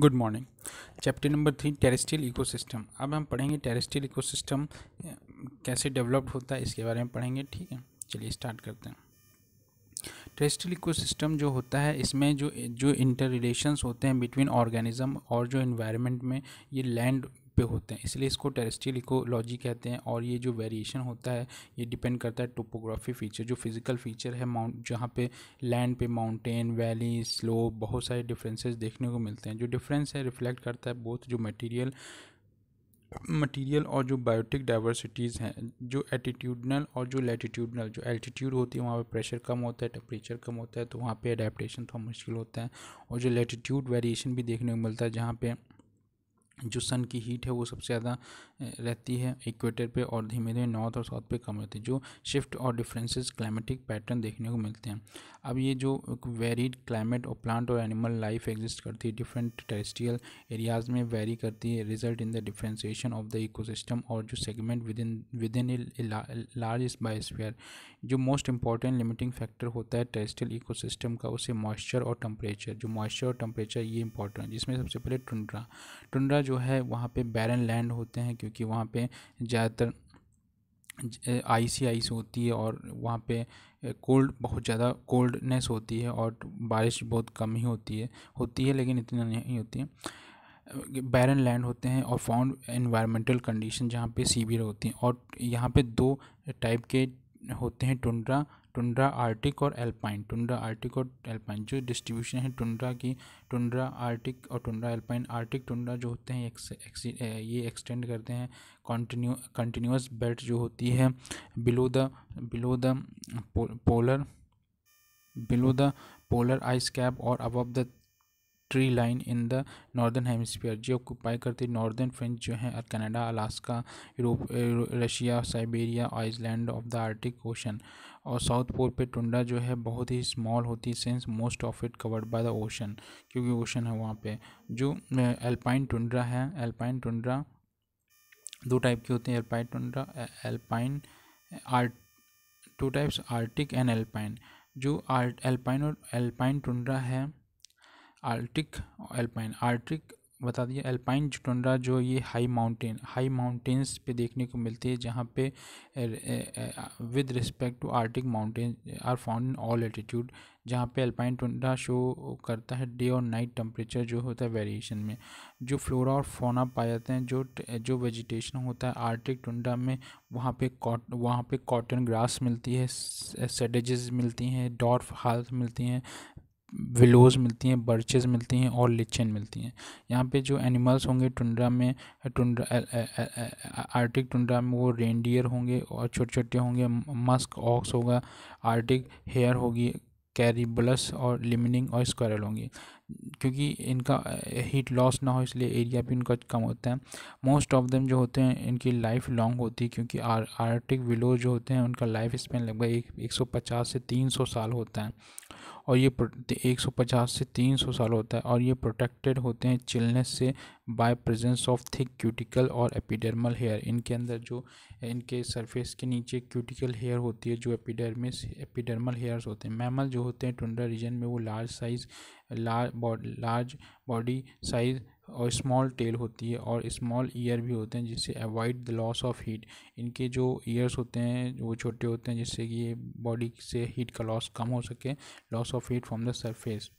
Good morning chapter number three terrestrial ecosystem अब हम पढ़ेंगे टेरेस्ट्रियल इकोसिस्टम कैसे डेवलप्ड होता है इसके बारे में पढ़ेंगे ठीक है चलिए स्टार्ट करते हैं टेरेस्ट्रियल इकोसिस्टम जो होता है इसमें जो जो इंटर रिलेशंस होते हैं बिटवीन ऑर्गेनिज्म और जो इन्वायरमेंट में ये लैंड पे होते हैं इसलिए इसको टेरेस्ट्रियल इकोलॉजी कहते हैं और ये जो वेरिएशन होता है ये डिपेंड करता है टोपोग्राफी फीचर जो फिज़िकल फीचर है माउंट जहाँ पे लैंड पे माउंटेन वैली स्लोप बहुत सारे डिफरेंसेस देखने को मिलते हैं जो डिफरेंस है रिफ्लेक्ट करता है बोथ जो मटीरियल मटीरियल और जो बायोटिक डाइवर्सिटीज़ हैं जो एटीट्यूडनल और जो लेटीट्यूडनल जो एल्टीट्यूड होती है वहाँ पे प्रेशर कम होता है टेम्परेचर कम होता है तो वहाँ पे अडेप्टेशन थोड़ा मुश्किल होता है और जो लेटीट्यूड वेरिएशन भी देखने को मिलता है जहाँ पे जो सन की हीट है वो सबसे ज़्यादा रहती है इक्वेटर पे और धीमे धीमे नॉर्थ और साउथ पे कम रहती है जो शिफ्ट और डिफरेंसेस क्लाइमेटिक पैटर्न देखने को मिलते हैं अब ये जो वेरीड क्लाइमेट और प्लांट और एनिमल लाइफ एग्जिस्ट करती है डिफरेंट टेरेस्ट्रियल एरियाज़ में वेरी करती है result in the differentiation of the eco और जो segment within within large biosphere जो मोस्ट इंपॉर्टेंट लिमिटिंग फैक्टर होता है टेरेस्ट्रियल इको का उसे मॉइस्चर और टेम्परेचर जो मॉइस्चर और टेम्परेचर ये इंपॉर्टेंट है जिसमें सबसे पहले टुंड्रा टुंड्रा जो है वहाँ पे बैरन लैंड होते हैं क्योंकि वहाँ पे ज़्यादातर ही आइस होती है और वहाँ पे कोल्ड बहुत ज़्यादा कोल्डनेस होती है और बारिश बहुत कम ही होती है होती है लेकिन इतना नहीं होती है बैरन लैंड होते हैं और फाउंड इन्वायरमेंटल कंडीशन जहाँ पे सीवियर होती हैं और यहाँ पे दो टाइप के होते हैं टुंड्रा टुंड्रा आर्टिक और एल्पाइन टुंड्रा आर्टिक और एल्पाइन जो डिस्ट्रीब्यूशन है टुंड्रा की टुंड्रा आर्टिक और टुंड्रा एल्पाइन आर्टिक टुंड्रा जो होते हैं ये एक्सटेंड करते हैं कॉन्टिन्यू कंटिन्यूस बेल्ट जो होती है below the below the polar below the polar ice cap और above the tree line in the northern hemisphere जो ऑक्यूपाई करती नॉर्दर्न फ्रेंच जो है Canada Alaska Europe Russia Siberia Iceland of the arctic ocean और south pole पे tundra जो है बहुत ही स्मॉल होती है since most of it covered by the ocean क्योंकि ओशन है वहाँ पे जो एल्पाइन टुंड्रा है एल्पाइन टुंड्रा दो टाइप के होते हैं alpine tundra alpine art two types arctic and alpine जो आर्ट एल्पाइन और एल्पाइन टुंड्रा है आर्टिक एल्पाइन आर्टिक बता दिया एल्पाइन जुटोंडा जो ये हाई माउंटेन हाई माउंटेन्स पे देखने को मिलती है जहाँ पे with respect to arctic mountain are found in all attitude जहाँ पे एल्पाइन टुंडा शो करता है डे और नाइट टम्परेचर जो होता है वेरिएशन में जो फ्लोरा और फोना पाए जाते हैं जो जो वेजिटेशन होता है आर्टिक टुंडा में वहाँ पे कॉट वहाँ पे कॉटन ग्रास मिलती है सेडेज मिलती हैं डॉर्फ हाल्स मिलती हैं विलोज मिलती हैं बर्चेज मिलती हैं और लिचन मिलती हैं यहाँ पे जो एनिमल्स होंगे टुंड्रा में टुंड्रा आर्टिक टुंड्रा में वो रेंडियर होंगे और छोटे छोटे होंगे मस्क ऑक्स होगा आर्टिक हेयर होगी कैरिबलस और लिमिनिंग और स्क्वायरल होंगी क्योंकि इनका हीट लॉस ना हो इसलिए एरिया भी इनका कम होता है मोस्ट ऑफ देम जो होते हैं इनकी लाइफ लॉन्ग होती है क्योंकि आर, आर्टिक विलो जो होते हैं उनका लाइफ स्पेन लगभग एक एक सौ पचास से तीन सौ साल होता है और ये 150 से 300 साल होता है और ये प्रोटेक्टेड होते हैं चिलनेस से by presence of thick cuticle और एपिडर्मल हेयर इनके अंदर जो इनके सरफेस के नीचे क्यूटिकल हेयर होती है जो एपिडर्मिस एपिडर्मल हेयर्स होते हैं मैमल जो होते हैं टुंडा रीजन में वो large size large large body size और स्मॉल टेल होती है और स्मॉल ईयर भी होते हैं जिससे avoid the loss of heat इनके जो ईयर्स होते हैं वो छोटे होते हैं जिससे कि ये बॉडी से हीट का लॉस कम हो सके loss of heat from the surface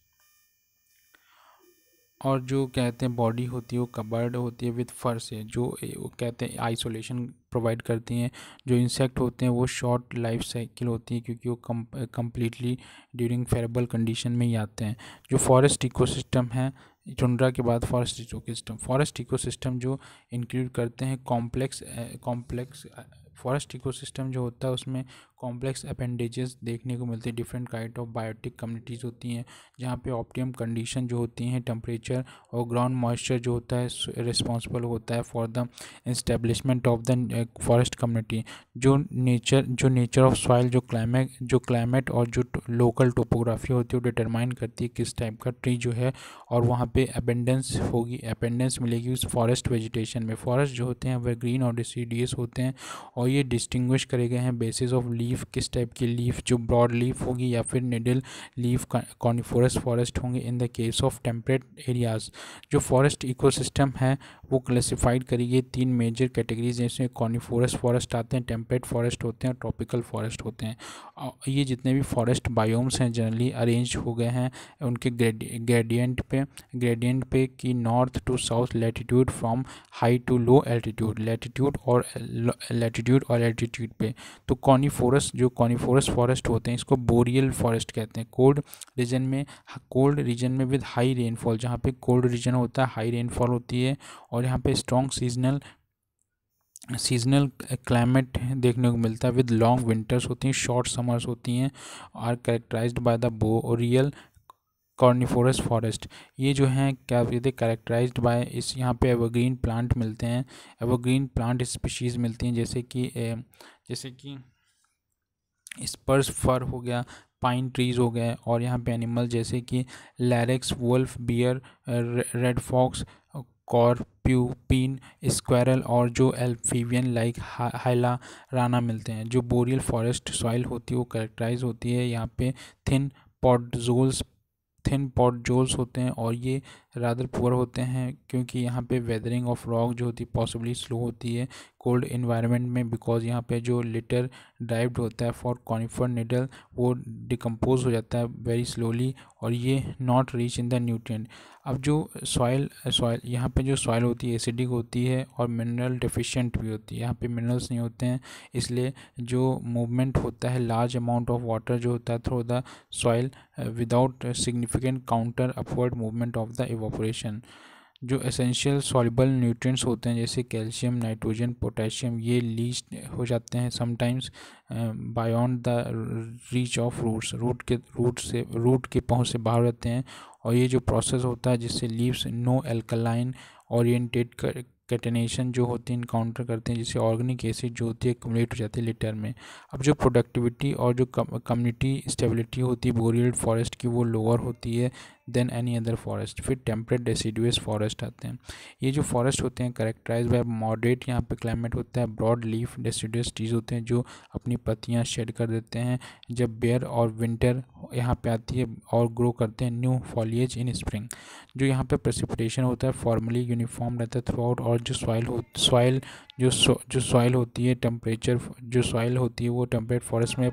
और जो कहते हैं बॉडी होती है वो कबर्ड होती है विद फर से जो कहते हैं आइसोलेशन प्रोवाइड करती हैं जो इंसेक्ट होते हैं वो शॉर्ट लाइफ साइकिल होती है क्योंकि वो कम्प्लीटली ड्यूरिंग फेरेबल कंडीशन में ही आते हैं जो फॉरेस्ट इकोसिस्टम है चुंड्रा के बाद forest ecosystem forest ecosystem जो इंक्लूड करते हैं complex complex forest ecosystem जो होता है उसमें कॉम्प्लेक्स अपेंडेजेस देखने को मिलते हैं different kind of biotic communities होती हैं जहाँ पे ऑप्टिम कंडीशन जो होती हैं टेम्परेचर और ग्राउंड मॉइस्चर जो होता है रिस्पॉन्सिबल होता है for the establishment of the forest community जो नेचर जो नेचर ऑफ सॉइल जो क्लाइमेट जो क्लाइमेट और जो लोकल टोपोग्राफी होती है वो डिटरमाइन करती है किस टाइप का ट्री जो है और वहाँ पर अपेंडेंस होगी अपेंडेंस मिलेगी उस फॉरेस्ट वेजिटेशन में फॉरेस्ट जो होते हैं वह ग्रीन और डिसीडियस होते हैं और ये डिस्टिंग्विश करे गए हैं बेसिस ऑफ ली लीफ किस टाइप की लीफ जो ब्रॉड लीफ होगी या फिर निडल लीफ कॉनिफोरस फॉरेस्ट होंगे in the case of temperate areas जो फॉरेस्ट इकोसिस्टम है वो क्लासिफाइड करी गई तीन मेजर कैटेगरीज हैं इसमें कॉनीफोरस फॉरेस्ट आते हैं टेम्परेट फॉरेस्ट होते हैं और ट्रॉपिकल फॉरेस्ट होते हैं ये जितने भी फॉरेस्ट बायोम्स हैं जनरली अरेंज हो गए हैं उनके ग्रेडियंट पे ग्रेडियंट पे कि north to south latitude from high to low altitude latitude और लेटीट्यूड और एल्टीट्यूड पे तो कॉनीफोरस जो कॉनीफोरस फॉरेस्ट होते हैं इसको बोरियल फॉरेस्ट कहते हैं कोल्ड रीजन में कोल्ड रीजन में विद हाई रेनफॉल जहाँ पे कोल्ड रीजन होता है हाई रेनफॉल होती है और और यहाँ पे स्ट्रॉन्ग सीजनल सीजनल क्लाइमेट देखने को मिलता है विद लॉन्ग विंटर्स होती हैं शॉर्ट समर्स होती हैं are characterized by the boreal coniferous forest ये जो हैं क्या कहते हैं बाय इस यहाँ पे एवरग्रीन प्लांट मिलते हैं एवरग्रीन प्लांट स्पीशीज़ मिलती हैं जैसे कि जैसे कि स्पर्स फर हो गया पाइन ट्रीज हो गए और यहाँ पे एनिमल जैसे कि larix wolf bear red fox porcupine squirrel और जो एल्फीवियन लाइक हाइला राना मिलते हैं जो बोरियल फॉरेस्ट सॉइल होती है वो करेक्टराइज होती है यहाँ पे थिन पॉडजोल्स थिन पॉडजोल्स होते हैं और ये रादर पुअर होते हैं क्योंकि यहाँ पे वेदरिंग ऑफ रॉक जो होती है पॉसिबली स्लो होती है कोल्ड इन्वायरमेंट में बिकॉज यहाँ पे जो लिटर ड्राइव्ड होता है फॉर कॉनिफर निडल वो डिकम्पोज हो जाता है वेरी स्लोली और ये not reach in the nutrient अब जो सॉइल सॉइल यहाँ पे जो सॉइल होती है एसिडिक होती है और मिनरल डिफिशेंट भी होती है यहाँ पे मिनरल्स नहीं होते हैं इसलिए जो मूवमेंट होता है लार्ज अमाउंट ऑफ वाटर जो होता है through the soil without significant counter upward movement of the evaporation जो एसेंशियल सॉलिबल न्यूट्रिएंट्स होते हैं जैसे कैल्शियम नाइट्रोजन पोटेशियम ये लीज हो जाते हैं sometimes beyond the reach of roots root के रूट से रूट के पहुंच से बाहर रहते हैं और ये जो प्रोसेस होता है जिससे leaves no alkaline oriented catenation जो होती है इनकाउंटर करते हैं जिससे ऑर्गेनिक एसिड जो होती है कमलेट हो जाती है लेटर में अब जो प्रोडक्टिविटी और जो कम्युनिटी स्टेबिलिटी होती है बोरियल फॉरेस्ट की वो लोअर होती है देन एनी अदर फॉरेस्ट फिर टेम्परेट डेसीडियस फॉरेस्ट आते हैं ये जो फॉरेस्ट होते हैं करेक्टराइज बाय मॉडरेट यहाँ पे क्लाइमेट होता है ब्रॉड लीफ डेसीडियस ट्रीज होते हैं जो अपनी पत्तियाँ शेड कर देते हैं जब बेयर और विंटर यहाँ पे आती है और ग्रो करते हैं न्यू फॉलिएज इन स्प्रिंग जो यहाँ पे प्रसिपिटेशन होता है फॉर्मली यूनिफॉर्म रहता है थ्रू आउट और जो सॉइल हो सॉइल जो जो सॉइल होती है टेम्परेचर जो सॉइल होती है वो टेम्परेट फॉरेस्ट में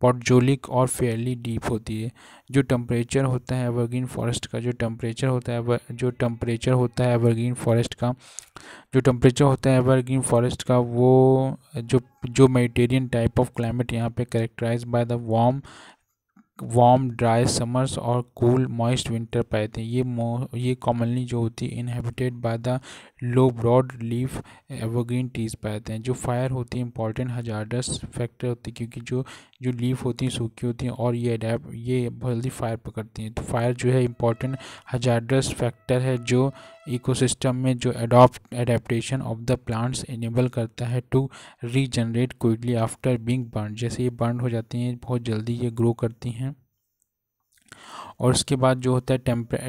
पॉडजोलिक और फेयरली डीप होती है जो टेम्परेचर होता है एवरग्रीन फॉरेस्ट का जो टेम्परेचर होता है जो टेम्परेचर होता है एवरग्रीन फॉरेस्ट का जो टेम्परेचर होता है एवरग्रीन फॉरेस्ट का वो जो जो मेडिटेरियन टाइप ऑफ क्लाइमेट यहाँ पे characterize by the warm warm dry summers और कूल मॉइस्ट विंटर पाए हैं ये मो ये कॉमनली जो होती है inhabited by the low broad leaf evergreen trees पाए हैं जो फायर होती है इंपॉर्टेंट हजारडस फैक्टर होती है क्योंकि जो जो लीफ होती है सूखी होती हैं और ये अडेप्ट ये जल्दी फायर पकड़ती हैं तो फायर जो है इंपॉर्टेंट हजारडस फैक्टर है जो इकोसिस्टम में जो adopt adaptation of the plants enable करता है to regenerate quickly after being burn जैसे ये बर्न हो जाती हैं बहुत जल्दी ये ग्रो करती हैं और उसके बाद जो होता है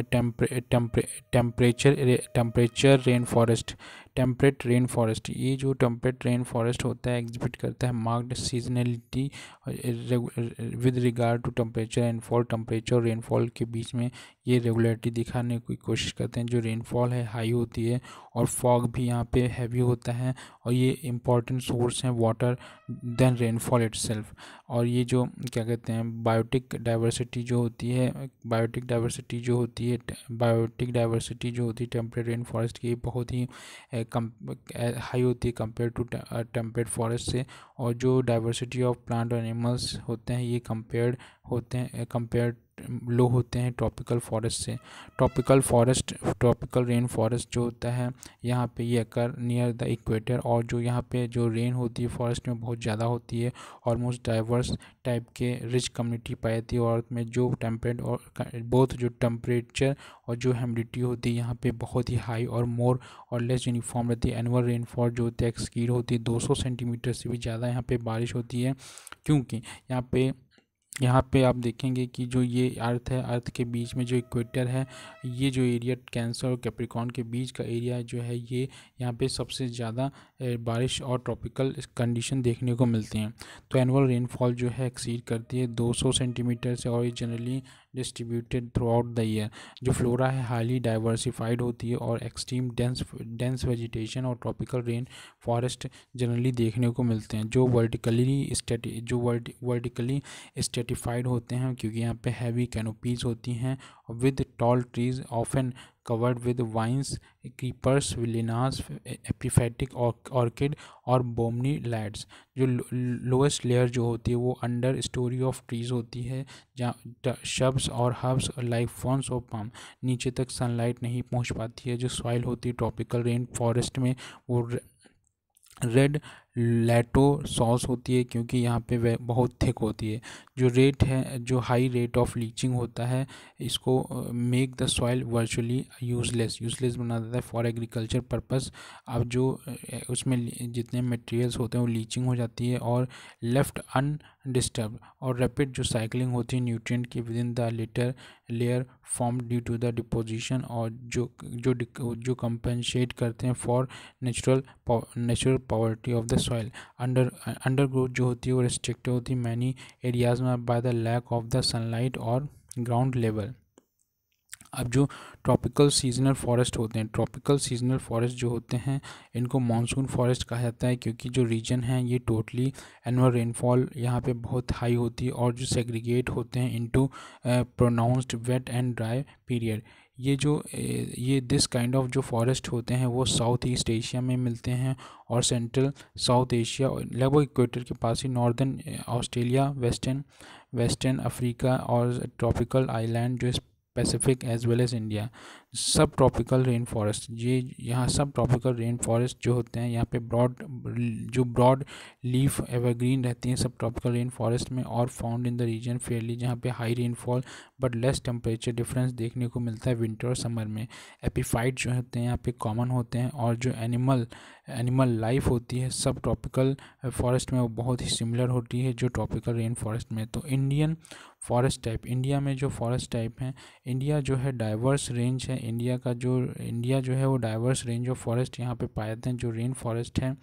temperature temperature rain forest temperate rain forest ये जो टेम्परेट रेन फॉरेस्ट होता है एग्जिबिट करता है marked seasonality with regard to temperature and fall temperature rainfall के बीच में ये रेगुलरिटी दिखाने की कोशिश करते हैं जो रेनफॉल है हाई होती है और फॉग भी यहाँ पे हैवी होता है और ये इंपॉर्टेंट सोर्स हैं वाटर देन रेनफॉल इट और ये जो क्या कहते हैं बायोटिक डाइवर्सिटी जो होती है बायोटिक डाइवर्सिटी जो होती है बायोटिक डाइवर्सिटी जो होती है टेम्परेट रेन फॉरेस्ट की बहुत ही कम हाई होती है कंपेयर टू टेम्परेट फॉरेस्ट से और जो डाइवर्सिटी ऑफ प्लांट और एनिमल्स होते हैं ये कंपेयर्ड होते हैं कंपेयर लो होते हैं ट्रॉपिकल फॉरेस्ट से tropical forest tropical rain forest जो होता है यहाँ पे ये अकर नियर द इक्वेटर और जो यहाँ पे जो रेन होती है फॉरेस्ट में बहुत ज़्यादा होती है ऑलमोस्ट डाइवर्स टाइप के रिच कम्युनिटी पाई जाती है और में जो टेम्परेट और बोथ जो टेम्परेचर और जो हेमडिटी होती है यहाँ पर बहुत ही हाई और मोर और लेस यूनिफॉर्म रहती है एनअल रेनफॉल जो होती है एक्सकीड होती है दो सेंटीमीटर से भी ज़्यादा यहाँ पर बारिश होती है क्योंकि यहाँ पर यहाँ पे आप देखेंगे कि जो ये अर्थ है अर्थ के बीच में जो इक्वेटर है ये जो एरिया कैंसर और कैप्रिकॉन के बीच का एरिया जो है ये यहाँ पे सबसे ज़्यादा बारिश और ट्रॉपिकल कंडीशन देखने को मिलती हैं तो एनुअल रेनफॉल जो है एक्सीड करती है 200 सेंटीमीटर से और ये generally distributed throughout the year जो फ्लोरा है हाईली डाइवर्सिफाइड होती है और एक्सट्रीम डेंस डेंस वेजिटेशन और ट्रॉपिकल रेन फॉरेस्ट जनरली देखने को मिलते हैं जो वर्टिकली स्टेटी जो वर्टिकली स्टेटिफाइड होते हैं क्योंकि यहाँ पे हैवी कैनोपीज होती हैं with tall trees of an covered with vines creepers lianas epiphytic orchid और बोमनी लैड्स जो लोएस्ट लेयर जो होती है वो अंडर स्टोरी ऑफ ट्रीज होती है जहाँ शब्स और हर्ब्स लाइफ फॉर्म्स और पाम नीचे तक सनलाइट नहीं पहुँच पाती है जो सॉइल होती है ट्रॉपिकल रेन फॉरेस्ट में वो रेड लेटो सॉस होती है क्योंकि यहाँ पे वह बहुत थिक होती है जो रेट है जो हाई रेट ऑफ लीचिंग होता है इसको make the soil virtually useless useless बना देता है फॉर एग्रीकल्चर पर्पस अब जो उसमें जितने मटेरियल्स होते हैं वो लीचिंग हो जाती है और लेफ्ट अन डिस्टर्ब और रैपिड जो साइकिलिंग होती है न्यूट्रिएंट की within the litter layer form due to the deposition और जो जो जो कंपनसेट करते हैं for natural natural poverty of the soil under under growth जो होती है वो रिस्ट्रिक्टेड होती है मैनी एरियाज में by the lack of the sunlight और ग्राउंड लेवल अब जो ट्रॉपिकल सीजनल फॉरेस्ट होते हैं ट्रॉपिकल सीजनल फॉरेस्ट जो होते हैं इनको मानसून फॉरेस्ट कहा जाता है क्योंकि जो रीजन है ये टोटली एनअल रेनफॉल यहाँ पे बहुत हाई होती है और जो सेग्रीगेट होते हैं into pronounced wet and dry period ये जो ये दिस काइंड ऑफ जो फॉरेस्ट होते हैं वो साउथ ईस्ट एशिया में मिलते हैं और सेंट्रल साउथ एशिया लगभग इक्वेटर के पास ही northern Australia western western Africa और ट्रॉपिकल आइलैंड जो Pacific as well as India. सब ट्रॉपिकल रेन फॉरेस्ट ये यहाँ सब ट्रॉपिकल रेन फॉरेस्ट जो होते हैं यहाँ पे ब्रॉड जो ब्रॉड लीफ एवरग्रीन रहती हैं सब ट्रॉपिकल रेन फॉरेस्ट में और found in the region fairly जहाँ पे high rainfall but less temperature difference देखने को मिलता है विंटर और समर में एपीफाइट जो होते हैं यहाँ पे कॉमन होते हैं और जो एनिमल एनिमल लाइफ होती है सब ट्रॉपिकल फॉरेस्ट में वो बहुत ही सिमिलर होती है जो ट्रॉपिकल रेन फॉरेस्ट में तो इंडियन फॉरेस्ट टाइप इंडिया में जो फॉरेस्ट टाइप हैं इंडिया जो है डाइवर्स रेंज है इंडिया का जो इंडिया जो है वो डाइवर्स रेंज ऑफ फॉरेस्ट यहाँ पे पाए जाते हैं जो रेन फॉरेस्ट हैं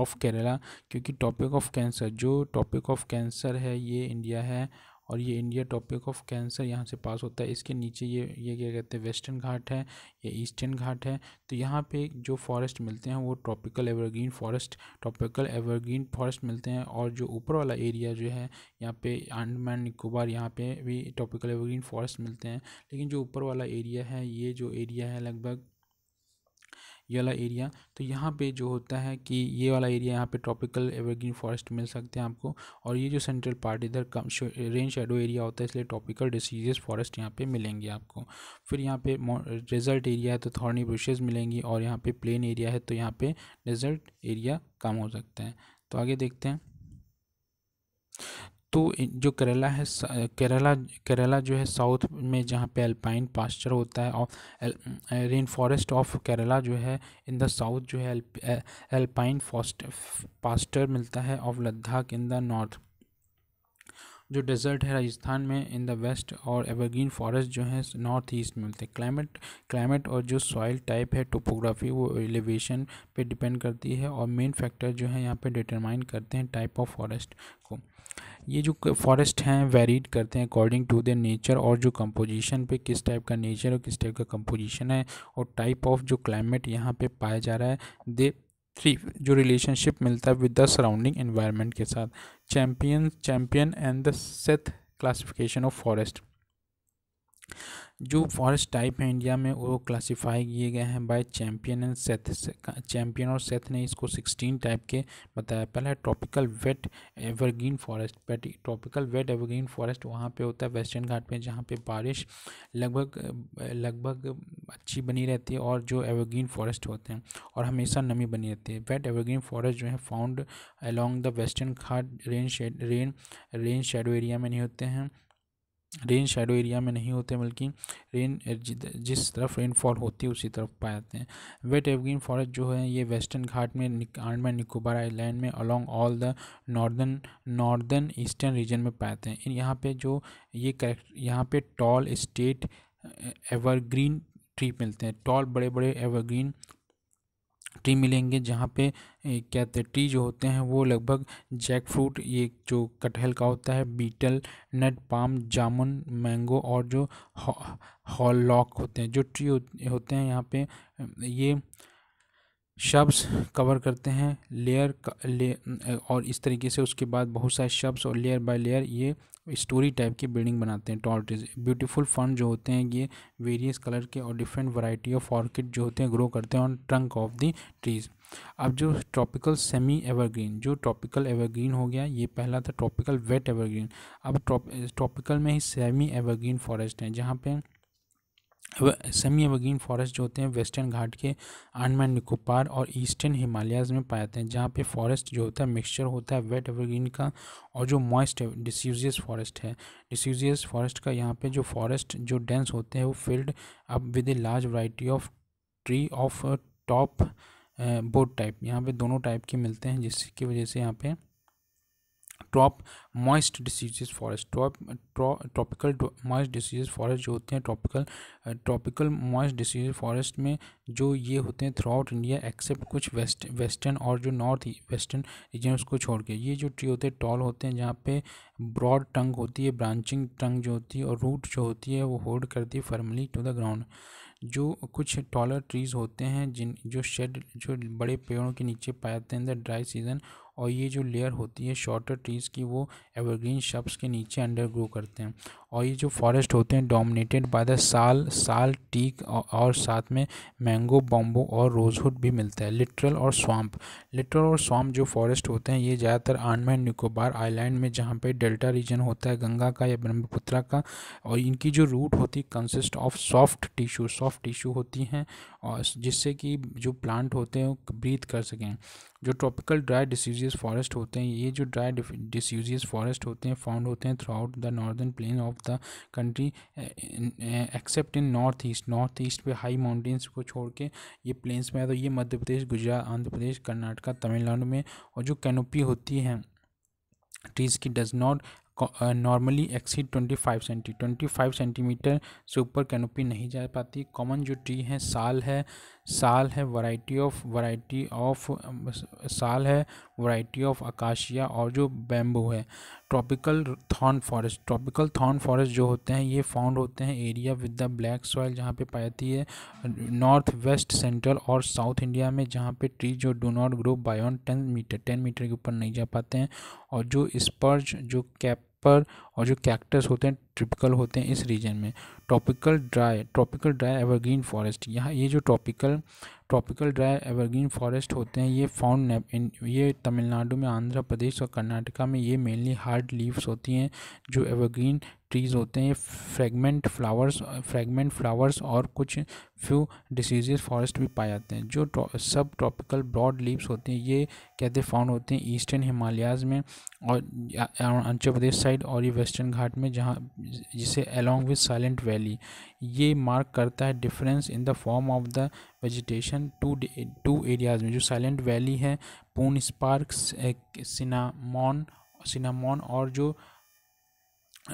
ऑफ केरला क्योंकि टॉपिक ऑफ कैंसर जो टॉपिक ऑफ कैंसर है ये इंडिया है और ये इंडिया टॉपिक ऑफ कैंसर यहाँ से पास होता है इसके नीचे ये ये क्या कहते हैं वेस्टर्न घाट है ये ईस्टर्न घाट है तो यहाँ पे जो फॉरेस्ट मिलते हैं वो tropical evergreen forest tropical evergreen forest मिलते हैं और जो ऊपर वाला एरिया जो है यहाँ पे आंडमान निकोबार यहाँ पे भी ट्रॉपिकल एवरग्रीन फॉरेस्ट मिलते हैं लेकिन जो ऊपर वाला एरिया है ये जो एरिया है लगभग ये वाला एरिया तो यहाँ पे जो होता है कि ये वाला एरिया यहाँ पे ट्रॉपिकल एवरग्रीन फॉरेस्ट मिल सकते हैं आपको और ये जो सेंट्रल पार्ट इधर कम रेन शेडो एरिया होता है इसलिए ट्रॉपिकल डिसीजेस फॉरेस्ट यहाँ पे मिलेंगे आपको फिर यहाँ पे डेजर्ट एरिया है तो थॉर्नी ब्रशेज़ मिलेंगी और यहाँ पर प्लेन एरिया है तो यहाँ पर डेजर्ट एरिया कम हो सकता है तो आगे देखते हैं तो जो केरला है केरला केरला जो है साउथ में जहाँ पे अल्पाइन पास्चर होता है और रेन फॉरेस्ट ऑफ केरला जो है इन द साउथ जो है अल्पाइन फॉस्ट पास्टर मिलता है of Ladakh in the north जो डेजर्ट है राजस्थान में इन द वेस्ट और एवरग्रीन फॉरेस्ट जो है नॉर्थ ईस्ट में मिलते हैं क्लाइमेट क्लाइमेट और जो सॉइल टाइप है टोपोग्राफी वो एलिवेशन पे डिपेंड करती है और मेन फैक्टर जो है यहाँ पे डिटरमाइन करते हैं टाइप ऑफ फॉरेस्ट को ये जो फॉरेस्ट हैं वेरीड करते हैं अकॉर्डिंग टू देर नेचर और जो कंपोजिशन पे किस टाइप का नेचर और किस टाइप का कंपोजिशन है और टाइप ऑफ जो क्लाइमेट यहाँ पे पाया जा रहा है दे थ्री जो रिलेशनशिप मिलता है विद द सराउंडिंग एनवायरनमेंट के साथ Champion Champion and the Seth classification of forest जो फॉरेस्ट टाइप है इंडिया में वो क्लासिफाई किए गए हैं by Champion and Seth Champion और सेथ ने इसको सिक्सटीन टाइप के बताया पहला है tropical wet evergreen forest but tropical wet evergreen forest वहाँ पे होता है वेस्टर्न घाट पे जहाँ पे बारिश लगभग लगभग अच्छी बनी रहती है और जो एवरग्रीन फॉरेस्ट होते हैं और हमेशा नमी बनी रहती है वेट एवरग्रीन फॉरेस्ट जो है found along the western ghat rain rain rain shadow area में नहीं होते हैं रेन शेडो एरिया में नहीं होते बल्कि रेन जिस तरफ रेनफॉल होती है उसी तरफ पाए जाते हैं वेट एवग्रीन फॉरेस्ट जो है ये वेस्टर्न घाट में अंडमान निकोबार आइलैंड में along all the northern northern eastern region में पाए जाते हैं यहाँ पे जो ये करेक्ट यहाँ पे टॉल स्टेट एवरग्रीन ट्री मिलते हैं टॉल बड़े बड़े एवरग्रीन ट्री मिलेंगे जहाँ पे क्या कहते हैं ट्री जो होते हैं वो लगभग जैक फ्रूट ये जो कटहल का होता है बीटल नट पाम जामुन मैंगो और जो हॉल लॉक होते हैं जो ट्री होते हैं यहाँ पे ये शब्स कवर करते हैं लेयर ले, और इस तरीके से उसके बाद बहुत सारे शब्स और लेयर बाय लेयर ये स्टोरी टाइप की बिल्डिंग बनाते हैं टॉल ट्रीज ब्यूटीफुल फंड जो होते हैं ये वेरियस कलर के और डिफरेंट वराइटी ऑफ ऑर्किड जो होते हैं ग्रो करते हैं on trunk of the trees अब जो ट्रॉपिकल सेमी एवरग्रीन जो ट्रॉपिकल एवरग्रीन हो गया ये पहला था ट्रॉपिकल वेट एवरग्रीन अब ट्रॉपिकल में ही सेमी एवरग्रीन फॉरेस्ट हैं जहाँ पे सेमी एवरग्रीन फॉरेस्ट जो होते हैं वेस्टर्न घाट के अंडमान निकोबार और ईस्टर्न हिमालयाज में पाए जाते हैं जहाँ पे फॉरेस्ट जो होता है मिक्सचर होता है वेट एवरग्रीन का और जो मॉइस्ट डिस्यूजियस फॉरेस्ट है डिस्यूजियस फॉरेस्ट का यहाँ पे जो फॉरेस्ट जो डेंस होते हैं वो filled up with a large variety of tree of top boat type यहाँ पर दोनों टाइप के मिलते हैं जिसकी वजह से यहाँ पे ट्रॉप मॉइस्ट डिसीजेज फॉरेस्ट ट्रॉप ट्रॉपिकल मॉइस्ट डिसीजेज फॉरेस्ट जो होते हैं tropical tropical moist deciduous forest में जो ये होते हैं थ्रू आउट इंडिया एक्सेप्ट कुछ वेस्ट वेस्टर्न और जो नॉर्थ वेस्टर्न रीजन उसको छोड़ के ये जो ट्री होते हैं टॉल होते हैं जहाँ पे ब्रॉड टंग होती है ब्रांचिंग टंग जो होती है और रूट जो होती है वो होल्ड करती है फर्मली टू द ग्राउंड जो कुछ टॉलर ट्रीज़ होते हैं जिन जो शेड जो बड़े पेड़ों के नीचे पाए जाते हैं द ड्राई सीजन और ये जो लेयर होती है शॉर्टर ट्रीज़ की वो एवरग्रीन शब्स के नीचे अंडर ग्रो करते हैं और ये जो फॉरेस्ट होते हैं डोमिनेटेड बाय द साल साल टीक और साथ में मैंगो बॉम्बो और रोजवुड भी मिलता है लिटरल और स्वाम्प लिटरल और स्वाम्प जो फॉरेस्ट होते हैं ये ज़्यादातर आंडमान निकोबार आइलैंड में जहाँ पर डेल्टा रीजन होता है गंगा का या ब्रह्मपुत्रा का और इनकी जो रूट होती है consist of soft tissue soft tissue होती हैं और जिससे कि जो प्लांट होते हैं ब्रीथ कर सकें जो ट्रॉपिकल ड्राई डिसीजियस फॉरेस्ट होते हैं ये जो ड्राई डिसीजियस फॉरेस्ट होते हैं फाउंड होते हैं throughout the northern plain of the country except in north east north east पे हाई माउंटेन्स को छोड़ के ये प्लेन्स में है तो ये मध्य प्रदेश गुजरात आंध्र प्रदेश कर्नाटका तमिलनाडु में और जो कैनोपी होती है ट्रीज़ की does not normally exceed twenty five centi twenty five centimetre से ऊपर कैनोपी नहीं जा पाती कॉमन जो ट्री है साल है साल है वैरायटी ऑफ वैरायटी ऑफ साल है वैरायटी ऑफ आकाशिया और जो बैम्बू है tropical thorn forest tropical thorn forest जो होते हैं ये फाउंड होते हैं area with the black soil जहाँ पे पाई जाती है नॉर्थ वेस्ट सेंट्रल और साउथ इंडिया में जहाँ पे ट्री जो do not grow beyond ten metre ten metre के ऊपर नहीं जा पाते हैं और जो स्पर्ज जो कैप पर और जो कैक्टस होते हैं ट्रिपिकल होते हैं इस रीजन में tropical dry tropical dry evergreen forest यहाँ ये जो tropical tropical dry evergreen forest होते हैं ये फाउंड ये तमिलनाडु में आंध्र प्रदेश और कर्नाटका में ये मेनली हार्ड लीव्स होती हैं जो एवरग्रीन ट्रीज़ होते हैं फ्रेगमेंट फ्लावर्स फ्रेगमेंट फ्लावर्स और कुछ फ्यू डिसीज फॉरेस्ट भी पाए जाते हैं जो सब ट्रॉपिकल ब्रॉड लीव्स होते हैं ये कहते फाउंड होते हैं ईस्टर्न हिमालयाज़ में और आंध्र प्रदेश साइड और ये वेस्टर्न घाट में जहाँ जिसे अलॉन्ग विद साइलेंट वैली ये मार्क करता है difference in the form of the vegetation to two areas में जो साइलेंट वैली है पून स्पार्क सिनामॉन सिनामॉन और जो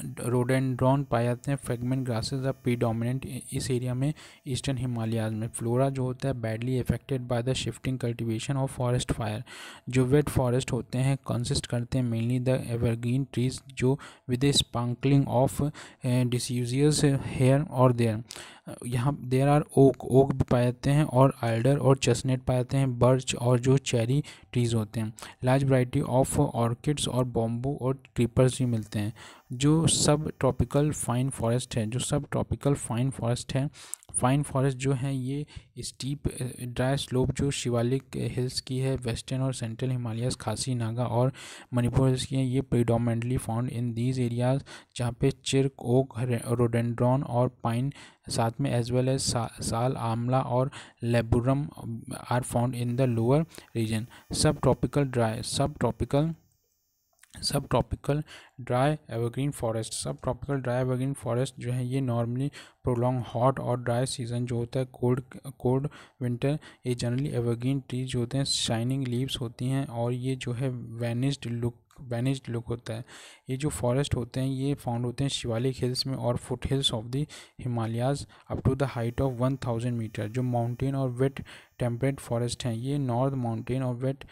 रोडेंड्रॉन पाए जाते हैं फ्रेगमेंट ग्रासेस आर प्रीडोमिनेंट इस एरिया में ईस्टर्न हिमालयाज में फ्लोरा जो होता है badly affected by the shifting cultivation of forest fire जो वेट फॉरेस्ट होते हैं कंसिस्ट करते हैं मेनली द एवरग्रीन ट्रीज जो with a sprinkling of deciduous here और देयर यहाँ देर आर ओक ओक भी पाए जाते हैं और आल्डर और चेस्नेट पाए जाते हैं बर्च और जो चेरी ट्रीज़ होते हैं लार्ज वराइटी ऑफ ऑर्किड्स और बॉम्बू और क्रीपर्स भी मिलते हैं जो सब ट्रॉपिकल फाइन फॉरेस्ट है जो सब ट्रॉपिकल फाइन फॉरेस्ट है फाइन फॉरेस्ट जो हैं ये स्टीप ड्राई स्लोप जो शिवालिक हिल्स की है वेस्टर्न और सेंट्रल हिमालयस खासी नागा और मणिपुर हिल्स की है ये predominantly found in these areas जहाँ पे चिरक ओक रोडेंड्रॉन और पाइन साथ में as well as sal amla और laburnum are found in the lower region sub tropical dry sub tropical sub tropical dry evergreen forest sub tropical dry evergreen forest जो है ये normally prolong hot और ड्राई सीजन जो होता है कोल्ड कोल्ड विंटर ये generally evergreen trees जो होते हैं शाइनिंग लीव्स होती हैं और ये जो है वैनिस्ड लुक वैनिस्ड लुक होता है ये जो फॉरेस्ट होते हैं ये फाउंड होते हैं शिवालिक हिल्स में और foot hills of the Himalayas up to the height of one thousand metre जो माउंटेन और वेट टेम्परेट फॉरेस्ट हैं ये नॉर्थ माउंटेन और वेट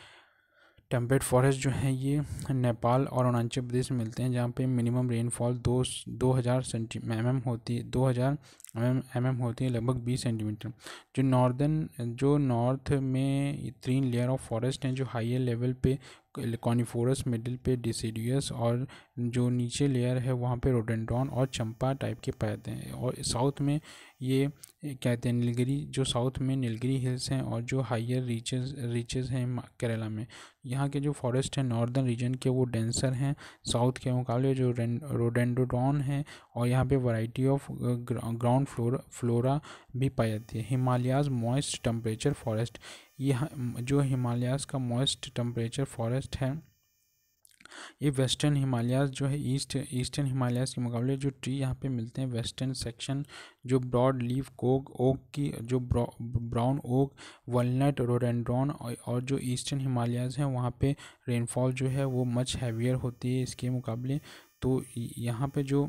टेम्परेट फॉरेस्ट जो हैं ये नेपाल और अरुणाचल प्रदेश में मिलते हैं जहाँ पे मिनिमम रेनफॉल दो दो हज़ार सेंटी एम होती है दो हज़ार एम एम होती है लगभग बीस सेंटीमीटर जो नॉर्दर्न जो नॉर्थ में तीन लेयर ऑफ फॉरेस्ट हैं जो हाइयर लेवल पे कॉनिफोरस मिडिल पे डिसीडियस और जो नीचे लेयर है वहाँ पे रोडेंडॉन और चंपा टाइप के जाते हैं और साउथ में ये कहते हैं नीलगिरी जो साउथ में नीलगिरी हिल्स हैं और जो हाइयर रीचेस रीचेस हैं केरला में यहाँ के जो फॉरेस्ट हैं नॉर्दर्न रीजन के वो डेंसर हैं साउथ के मुकाबले जो रोडेंडोडॉन हैं और यहाँ पे variety of ground floor flora भी पाई जाती है हिमालयाज मॉइस्ट टम्परेचर फॉरेस्ट यह जो हिमालयाज का मॉइस्ट टम्परेचर फॉरेस्ट है ये वेस्टर्न हिमालयाज जो है ईस्ट ईस्टर्न हिमालयाज के मुकाबले जो ट्री यहाँ पे मिलते हैं वेस्टर्न सेक्शन जो ब्रॉड लीफ कोक ओक की जो ब्राउन ओक वॉलनट रोरेंड्रॉन और जो ईस्टर्न हिमालयाज हैं वहाँ पे रेनफॉल जो है वो मच हैवियर होती है इसके मुकाबले तो यहाँ पे जो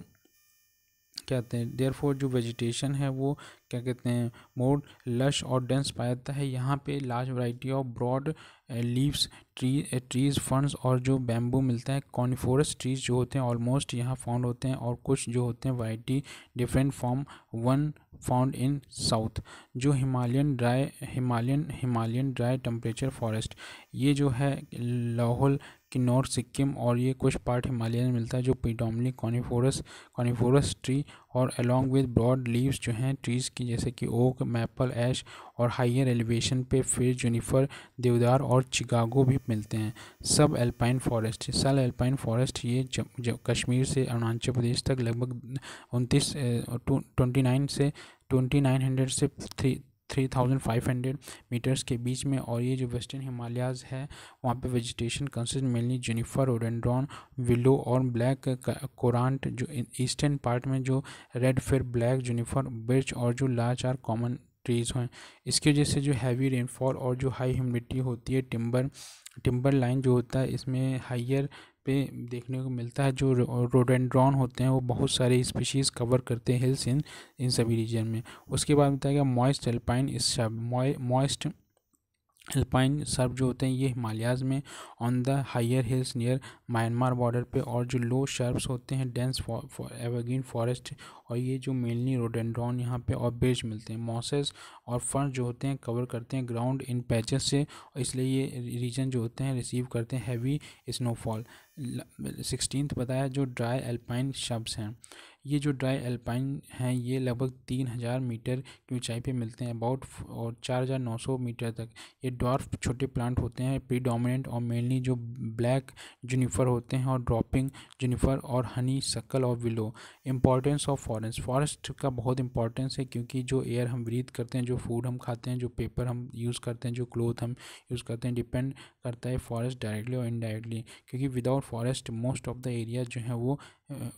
कहते हैं देयर जो वेजिटेशन है वो क्या कहते हैं मोड लश और डेंस पाया जाता है यहाँ पे large variety of broad leaves tree trees ferns और जो बैम्बू मिलता है कॉनिफोरस ट्रीज़ जो होते हैं ऑलमोस्ट यहाँ फाउंड होते हैं और कुछ जो होते हैं वैरायटी डिफरेंट फॉर्म वन फाउंड इन साउथ जो Himalayan dry Himalayan Himalayan dry temperature forest ये जो है लाहौल किन्नौर सिक्किम और ये कुछ पार्ट हिमालय में मिलता है जो प्रिडोमली कॉनिफोरस कॉनिफोरस ट्री और अलॉन्ग विद ब्रॉड लीव्स जो हैं ट्रीज़ की जैसे कि ओक मैपल ऐश और हाइयर एलिवेशन पे फिर जूनिफर देवदार और चिकागो भी मिलते हैं सब एल्पाइन फॉरेस्ट सल एल्पाइन फॉरेस्ट ये जब, जब कश्मीर से अरुणाचल प्रदेश तक लगभग उनतीस ट्वेंटी नाइन से ट्वेंटी नाइन हंड्रेड से three three thousand five hundred metres के बीच में और ये जो वेस्टर्न हिमालयाज है वहाँ पे vegetation consist mainly juniper rhododendron willow और ब्लैक कोरांट जो ईस्टर्न पार्ट में जो रेड फिर ब्लैक जूनिफर बिर्च और जो लार्ज आर कॉमन ट्रीज़ हैं इसकी वजह से जो हैवी रेनफॉल और जो हाई ह्यूमिडिटी होती है टिम्बर टिम्बर लाइन जो होता है इसमें हाइयर पे देखने को मिलता है जो रोडेंड्रॉन होते हैं वो बहुत सारे स्पीशीज़ कवर करते हैं हिल्स इन इन सभी रीजन में उसके बाद बताया गया मॉइस्ट एल्पाइन इस मॉइस्ट अल्पाइन सर्प जो होते हैं ये हिमालयाज़ में on the higher hills near Myanmar border पे और जो लो शर्प्स होते हैं डेंस एवरग्रीन फॉरेस्ट और ये जो मेनली रोडेंड्रॉन यहाँ पे और बेज मिलते हैं मॉसेस और फर्न जो होते हैं कवर करते हैं ग्राउंड इन पैचेस से इसलिए ये रीजन जो होते हैं रिसीव करते हैं हैवी स्नोफॉल सिक्सटीन बताया जो ड्राई एल्पाइन शब्स हैं ये जो ड्राई अल्पाइन हैं ये लगभग तीन हज़ार मीटर की ऊंचाई पे मिलते हैं अबाउट और चार हज़ार नौ सौ मीटर तक ये डॉर्फ छोटे प्लांट होते हैं प्रीडोमिनेंट और मेनली जो ब्लैक जूनिफर होते हैं और ड्रॉपिंग जूनिफर और हनी सकल और willow importance of forest forest का बहुत इंपॉर्टेंस है क्योंकि जो एयर हम ब्रीथ करते हैं जो फूड हम खाते हैं जो पेपर हम यूज़ करते हैं जो क्लोथ हम यूज़ करते हैं डिपेंड करता है फॉरेस्ट डायरेक्टली और इनडायरेक्टली क्योंकि without forest most of the area जो है वो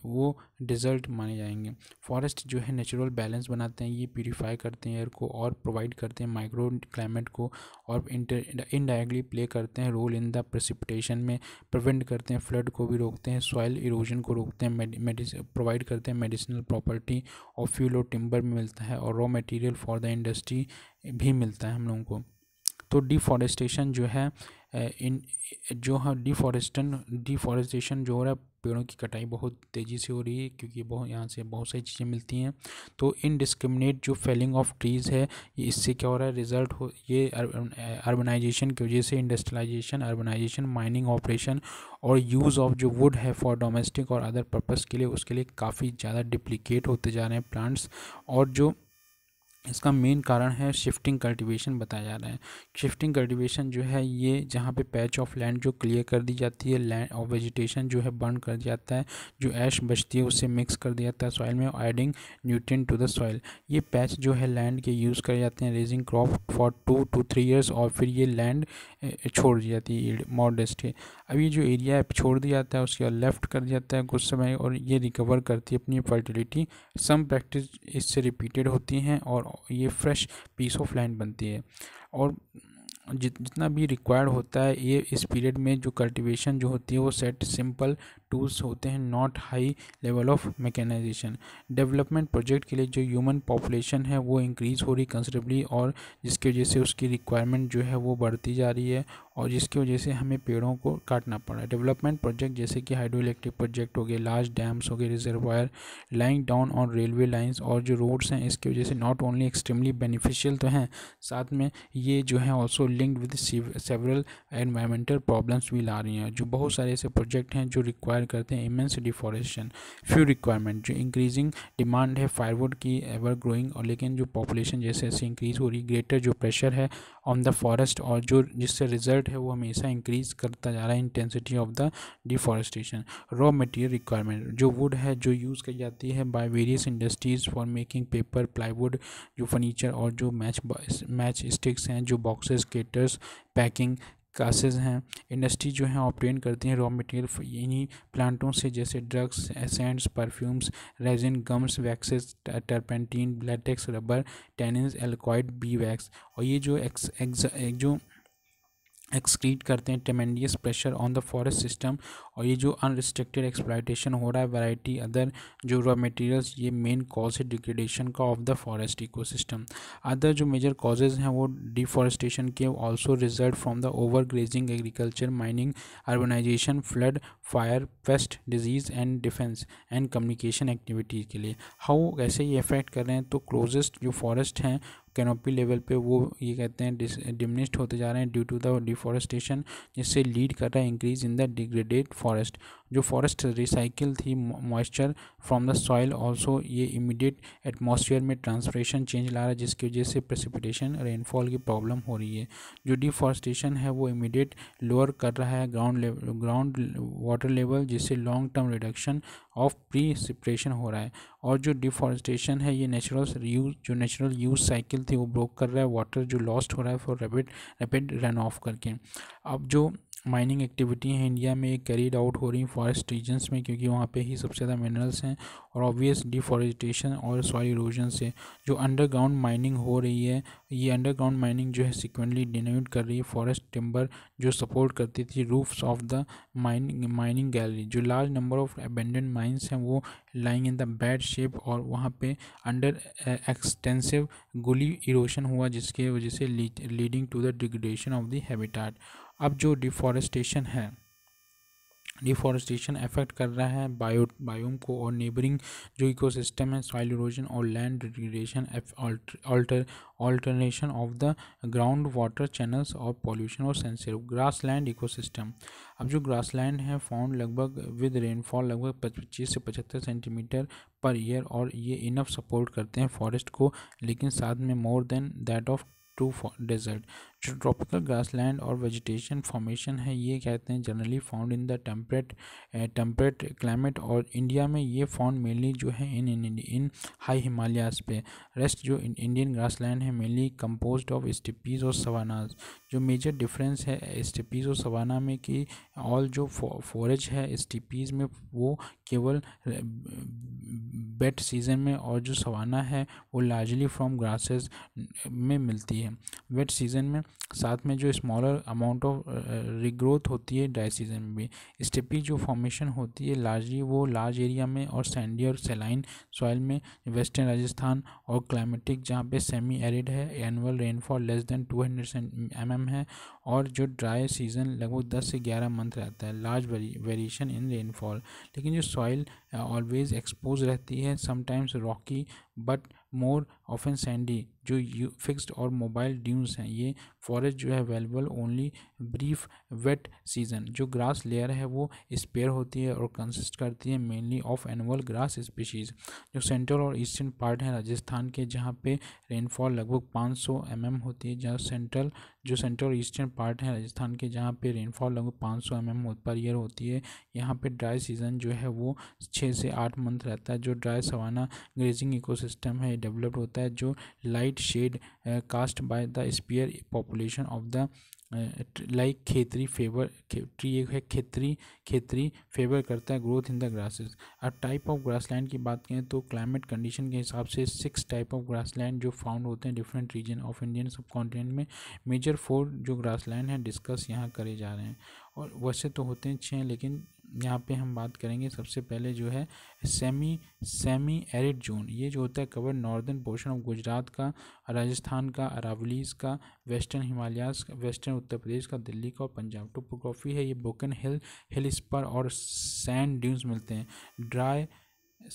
वो डिजर्ट माने जाएंगे फॉरेस्ट जो है नेचुरल बैलेंस बनाते हैं ये प्योरीफाई करते हैं एयर को और प्रोवाइड करते हैं माइक्रो क्लाइमेट को और इनडायरेक्टली प्ले करते हैं रोल इन द प्रसिपिटेशन में प्रिवेंट करते हैं फ्लड को भी रोकते हैं सॉइल इरोजन को रोकते हैं प्रोवाइड करते हैं मेडिसिनल प्रॉपर्टी और फ्यूल और टिम्बर भी मिलता है और raw material for the industry भी मिलता है हम लोगों को तो डिफॉरेस्टेशन जो है इन जो हाँ डिफॉरेस्टन डिफॉरेस्टेशन जो हो रहा है पेड़ों की कटाई बहुत तेज़ी से हो रही है क्योंकि बहुत यहाँ से बहुत सारी चीज़ें मिलती हैं तो इनडिस्क्रमिनेट जो फेलिंग ऑफ ट्रीज़ है इससे क्या हो रहा है रिजल्ट हो ये अर्बनाइजेशन की वजह से इंडस्ट्रलाइजेशन अर्बनाइजेशन माइनिंग ऑपरेशन और यूज़ ऑफ जो वुड है फॉर डोमेस्टिक और अदर पर्पज़ के लिए उसके लिए काफ़ी ज़्यादा डिप्लीकेट होते जा रहे हैं प्लांट्स और जो इसका मेन कारण है शिफ्टिंग कल्टीवेशन बताया जा रहा है शिफ्टिंग कल्टीवेशन जो है ये जहाँ पे पैच ऑफ लैंड जो क्लियर कर दी जाती है लैंड और वेजिटेशन जो है बर्न कर जाता है जो ऐश बचती है उसे मिक्स कर दिया जाता है सॉइल में adding nutrient to the soil ये पैच जो है लैंड के यूज़ करे जाते हैं raising crop for two to three years और फिर ये लैंड छोड़ दी जाती है मॉडस्ट है अब ये जो एरिया है छोड़ दिया जाता है उसके बाद लेफ्ट कर दिया जाता है कुछ समय और ये रिकवर करती है अपनी फर्टिलिटी सम प्रैक्टिस इससे रिपीटेड होती हैं और ये फ्रेश पीस ऑफ लैंड बनती है और जित जितना भी रिक्वायर्ड होता है ये इस पीरियड में जो कल्टीवेशन जो होती है वो सेट सिंपल टूल्स होते हैं not high level of mechanization development project के लिए जो ह्यूमन पॉपुलेशन है वो इंक्रीज़ हो रही कंसरेबली और जिसकी वजह से उसकी रिक्वायरमेंट जो है वो बढ़ती जा रही है और जिसकी वजह से हमें पेड़ों को काटना पड़ रहा है डेवलपमेंट प्रोजेक्ट जैसे कि हाइड्रो इलेक्ट्रिक प्रोजेक्ट हो गए लार्ज डैम्स हो गए reservoir lying down on railway lines और जो रोड्स हैं इसकी वजह से नॉट ओनली एक्सट्रीमली बेनिफिशियल तो हैं साथ में ये जो है also linked with several environmental problems भी ला रही हैं जो बहुत सारे ऐसे प्रोजेक्ट हैं जो रिक्वायर रिक्वायर करते हैं इमेंस डिफॉरेस्टेशन फ्यू रिक्वायरमेंट जो इंक्रीजिंग डिमांड है फायरवुड की एवर ग्रोइंग और लेकिन जो पॉपुलेशन जैसे जैसे इंक्रीज़ हो रही ग्रेटर जो प्रेशर है ऑन द फॉरेस्ट और जो जिससे रिजल्ट है वो हमेशा इंक्रीज़ करता जा रहा है intensity of the deforestation raw material requirement जो वुड है जो यूज़ की जाती है by various industries for making paper plywood जो फर्नीचर और जो मैच मैच स्टिक्स हैं जो बॉक्सेस केटर्स पैकिंग कासेज हैं इंडस्ट्री जो है ऑप्टेन करती हैं रॉ मटेरियल इन्हीं प्लांटों से जैसे drugs scents perfumes resin gums waxes turpentine latex rubber tannins एल्कोइड बी वैक्स और ये जो एक्स, एक्स, एक जो एक्सक्रीट करते हैं tremendous pressure on the forest system और ये जो अनरिस्ट्रिक्टेड एक्सप्लाइटेशन हो रहा है वैरायटी अदर जो रॉ मटेरियल्स ये मेन कॉज है डिग्रेडेशन का of the forest ecosystem other जो मेजर कॉजेज हैं वो डिफॉरेस्टेशन के also result from the overgrazing agriculture mining urbanization flood fire pest disease and defence and communication activities के लिए how कैसे ये अफेक्ट कर रहे हैं तो क्लोजेस्ट जो फॉरेस्ट हैं कैनोपी लेवल पे वो ये कहते हैं डिमिनिश्ड होते जा रहे हैं ड्यू टू द डिफॉरेस्टेशन जिससे लीड कर रहा है increase in the degraded forest जो फॉरेस्ट रिसाइकिल थी moisture from the soil also ये इमीडिएट एटमॉस्फेयर में ट्रांसफ्रेशन चेंज ला रहा है जिसकी वजह से प्रेसिपिटेशन रेनफॉल की प्रॉब्लम हो रही है जो डिफॉरेस्टेशन है वो इमीडिएट लोअर कर रहा है ground level ground water level जिससे long term reduction of precipitation हो रहा है और जो डिफॉरेस्टेशन है ये नेचुरल यूज जो नेचुरल यूज साइकिल थी वो ब्रोक कर रहा है वाटर जो लॉस्ट हो रहा है for rapid rapid run off करके अब जो माइनिंग एक्टिविटी हैं इंडिया में कैरीड आउट हो रही फॉरेस्ट रीजन्स में क्योंकि वहाँ पे ही सबसे ज़्यादा मिनरल्स हैं और ऑब्वियस डिफॉरेस्टेशन और सॉइल इरोजन से जो अंडरग्राउंड माइनिंग हो रही है ये अंडरग्राउंड माइनिंग जो है सिक्वेंटली डिनोट कर रही है फॉरेस्ट टिम्बर जो सपोर्ट करती थी roofs of the mining mining gallery जो large number of abandoned mines हैं वो lying in the bad shape और वहाँ पे अंडर एक्सटेंसिव गुली इरोशन हुआ जिसके वजह से leading to the degradation of the habitat अब जो डिफॉरेस्टेशन है डिफॉरेस्टेशन अफेक्ट कर रहा है बायो बायोम को और नेबरिंग जो इकोसिस्टम है सॉइल इरोजन और land degradation alter alternation of the ground water channels और पॉल्यूशन और सेंसर ग्रास लैंड इकोसिस्टम अब जो ग्रास लैंड है फाउंड लगभग विद रेनफॉल लगभग पच्चीस से पचहत्तर सेंटीमीटर पर ईयर और ये इनफ सपोर्ट करते हैं फॉरेस्ट को लेकिन साथ में more than that of to desert जो ट्रॉपिकल ग्रासलैंड और वेजिटेशन फॉर्मेशन है ये कहते हैं generally found in the temperate temperate climate और इंडिया में ये फाउंड मेनली जो है इन इन, इन हाई हिमालयाज पे रेस्ट जो इन, इंडियन ग्रासलैंड है मेनली कंपोज ऑफ स्टिपीज़ और सवानाज जो मेजर डिफरेंस है स्टिपीज़ eh, और सवाना में कि ऑल जो फॉरेज है स्टिपीज़ में वो केवल बेट eh, सीजन में और जो सवाना है वो लार्जली फ्रॉम ग्रासेस में मिलती है वेट सीजन में साथ में जो स्मॉलर अमाउंट ऑफ रिग्रोथ होती है ड्राई सीजन में भी स्टेपी जो फॉर्मेशन होती है लार्जली वो लार्ज एरिया में और सैंडी और सेलाइन सॉइल में वेस्टर्न राजस्थान और क्लाइमेटिक जहाँ पे सेमी एरिड है annual rainfall less than two hundred m है और जो ड्राई सीजन लगभग दस से ग्यारह मंथ रहता है लार्ज वेरिएशन इन रेनफॉल लेकिन जो सॉइल ऑलवेज एक्सपोज रहती है sometimes rocky but more often sandy जो यू फिक्स्ड और मोबाइल ड्यूज हैं ये फॉरेस्ट जो है available only brief wet season जो ग्रास लेयर है वो स्पेयर होती है और कंसिस्ट करती है mainly of annual grass species जो सेंट्रल और ईस्टर्न पार्ट है राजस्थान के जहाँ पे रेनफॉल लगभग 500 सौ mm होती है जहाँ सेंट्रल जो सेंट्रल ईस्टर्न पार्ट है राजस्थान के जहाँ पे रेनफॉल लगभग पाँच सौ एम एम पर ईयर होती है यहाँ पे ड्राई सीजन जो है वो छः से आठ मंथ रहता है जो ड्राई सवाना ग्रेजिंग इकोसिस्टम है डेवलप्ड होता है जो light shade cast by the sparse population of the like khetri favour tree एक है खेतरी खेतरी फेवर करता है ग्रोथ इन द ग्रासेस अब टाइप ऑफ ग्रासलैंड की बात करें तो क्लाइमेट कंडीशन के हिसाब से सिक्स टाइप ऑफ ग्रासलैंड जो फाउंड होते हैं different region of Indian subcontinent में मेजर फोर जो ग्रासलैंड है डिस्कस यहाँ करे जा रहे हैं और वैसे तो होते हैं छः लेकिन यहाँ पे हम बात करेंगे सबसे पहले जो है सेमी सेमी एरिड जोन ये जो होता है cover northern portion of Gujarat का राजस्थान का अरावलीज का वेस्टर्न हिमालयस का वेस्टर्न उत्तर प्रदेश का दिल्ली का और पंजाब टोपोग्राफी है ये बोकन हिल हिल स्पर और सैंड ड्यून्स मिलते हैं ड्राई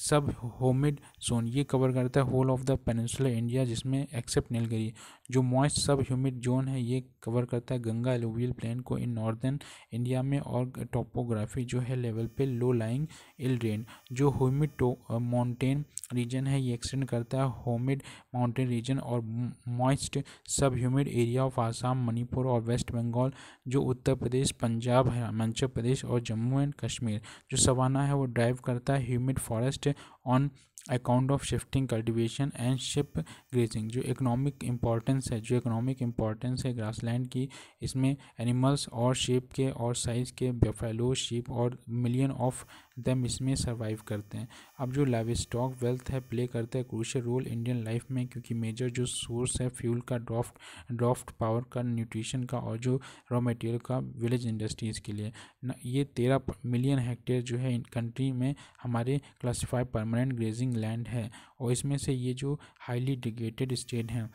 सब होमिड जोन ये कवर करता है whole of the peninsular India जिसमें एक्सेप्ट नीलगिरी जो मॉइस्ट सब ह्यूमिड जोन है ये कवर करता है गंगा एलोवियल प्लेन को इन नॉर्दर्न इंडिया में और टोपोग्राफी जो है लेवल पे लो लाइंग इल ड्रेन जो होमिड माउंटेन रीजन है ये एक्सटेंड करता है होमिड माउंटेन रीजन और moist sub humid area of Assam Manipur और वेस्ट बंगाल जो उत्तर प्रदेश पंजाब हिमाचल प्रदेश और जम्मू एंड कश्मीर जो सवाना है वो ड्राइव करता है humid forest on account of shifting cultivation and sheep grazing जो इकोनॉमिक इम्पॉर्टेंस है जो इकोनॉमिक इम्पॉर्टेंस है लैंड की इसमें एनिमल्स और शेप के और साइज़ के बेफेलो शेप और मिलियन ऑफ दम इसमें सर्वाइव करते हैं अब जो लाइव स्टॉक वेल्थ है प्ले करता है क्रूशल रोल इंडियन लाइफ में क्योंकि मेजर जो सोर्स है फ्यूल का ड्राफ्ट ड्राफ्ट पावर का न्यूट्रिशन का और जो रॉ मटेरियल का विलेज इंडस्ट्रीज़ के लिए न, ये तेरह मिलियन हेक्टेयर जो है कंट्री में हमारे क्लासीफाइड परमानेंट ग्रेजिंग लैंड है और इसमें से ये जो हाईली डिगेटेड स्टेट हैं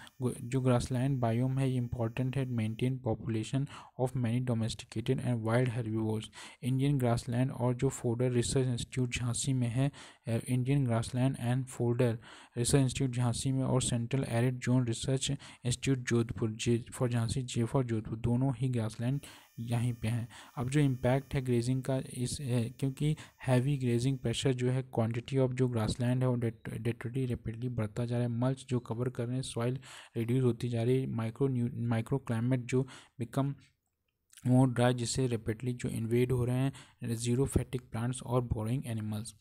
जो ग्रासलैंड बायोम है ये इंपॉर्टेंट है maintain population of many domesticated and wild herbivores Indian grassland और जो फोडर रिसर्च इंस्टीट्यूट झांसी में है Indian grassland and fodder research institute Jhansi में और central arid zone research institute Jodhpur J for Jhansi J for Jodhpur दोनों ही ग्रासलैंड यहीं पे हैं अब जो इम्पैक्ट है ग्रेजिंग का इस है क्योंकि हैवी ग्रेजिंग प्रेशर जो है क्वांटिटी ऑफ जो ग्रासलैंड है वो डेटोटी रेपिडली बढ़ता जा रहा है मल्च जो कवर कर रहे हैं सॉइल रिड्यूस होती जा रही है माइक्रो न्यू माइक्रो क्लाइमेट जो बिकम वो ड्राई जिससे रेपिडली जो इन्वेड हो रहे हैं ज़ीरो फैटिक प्लांट्स और बोरिंग एनिमल्स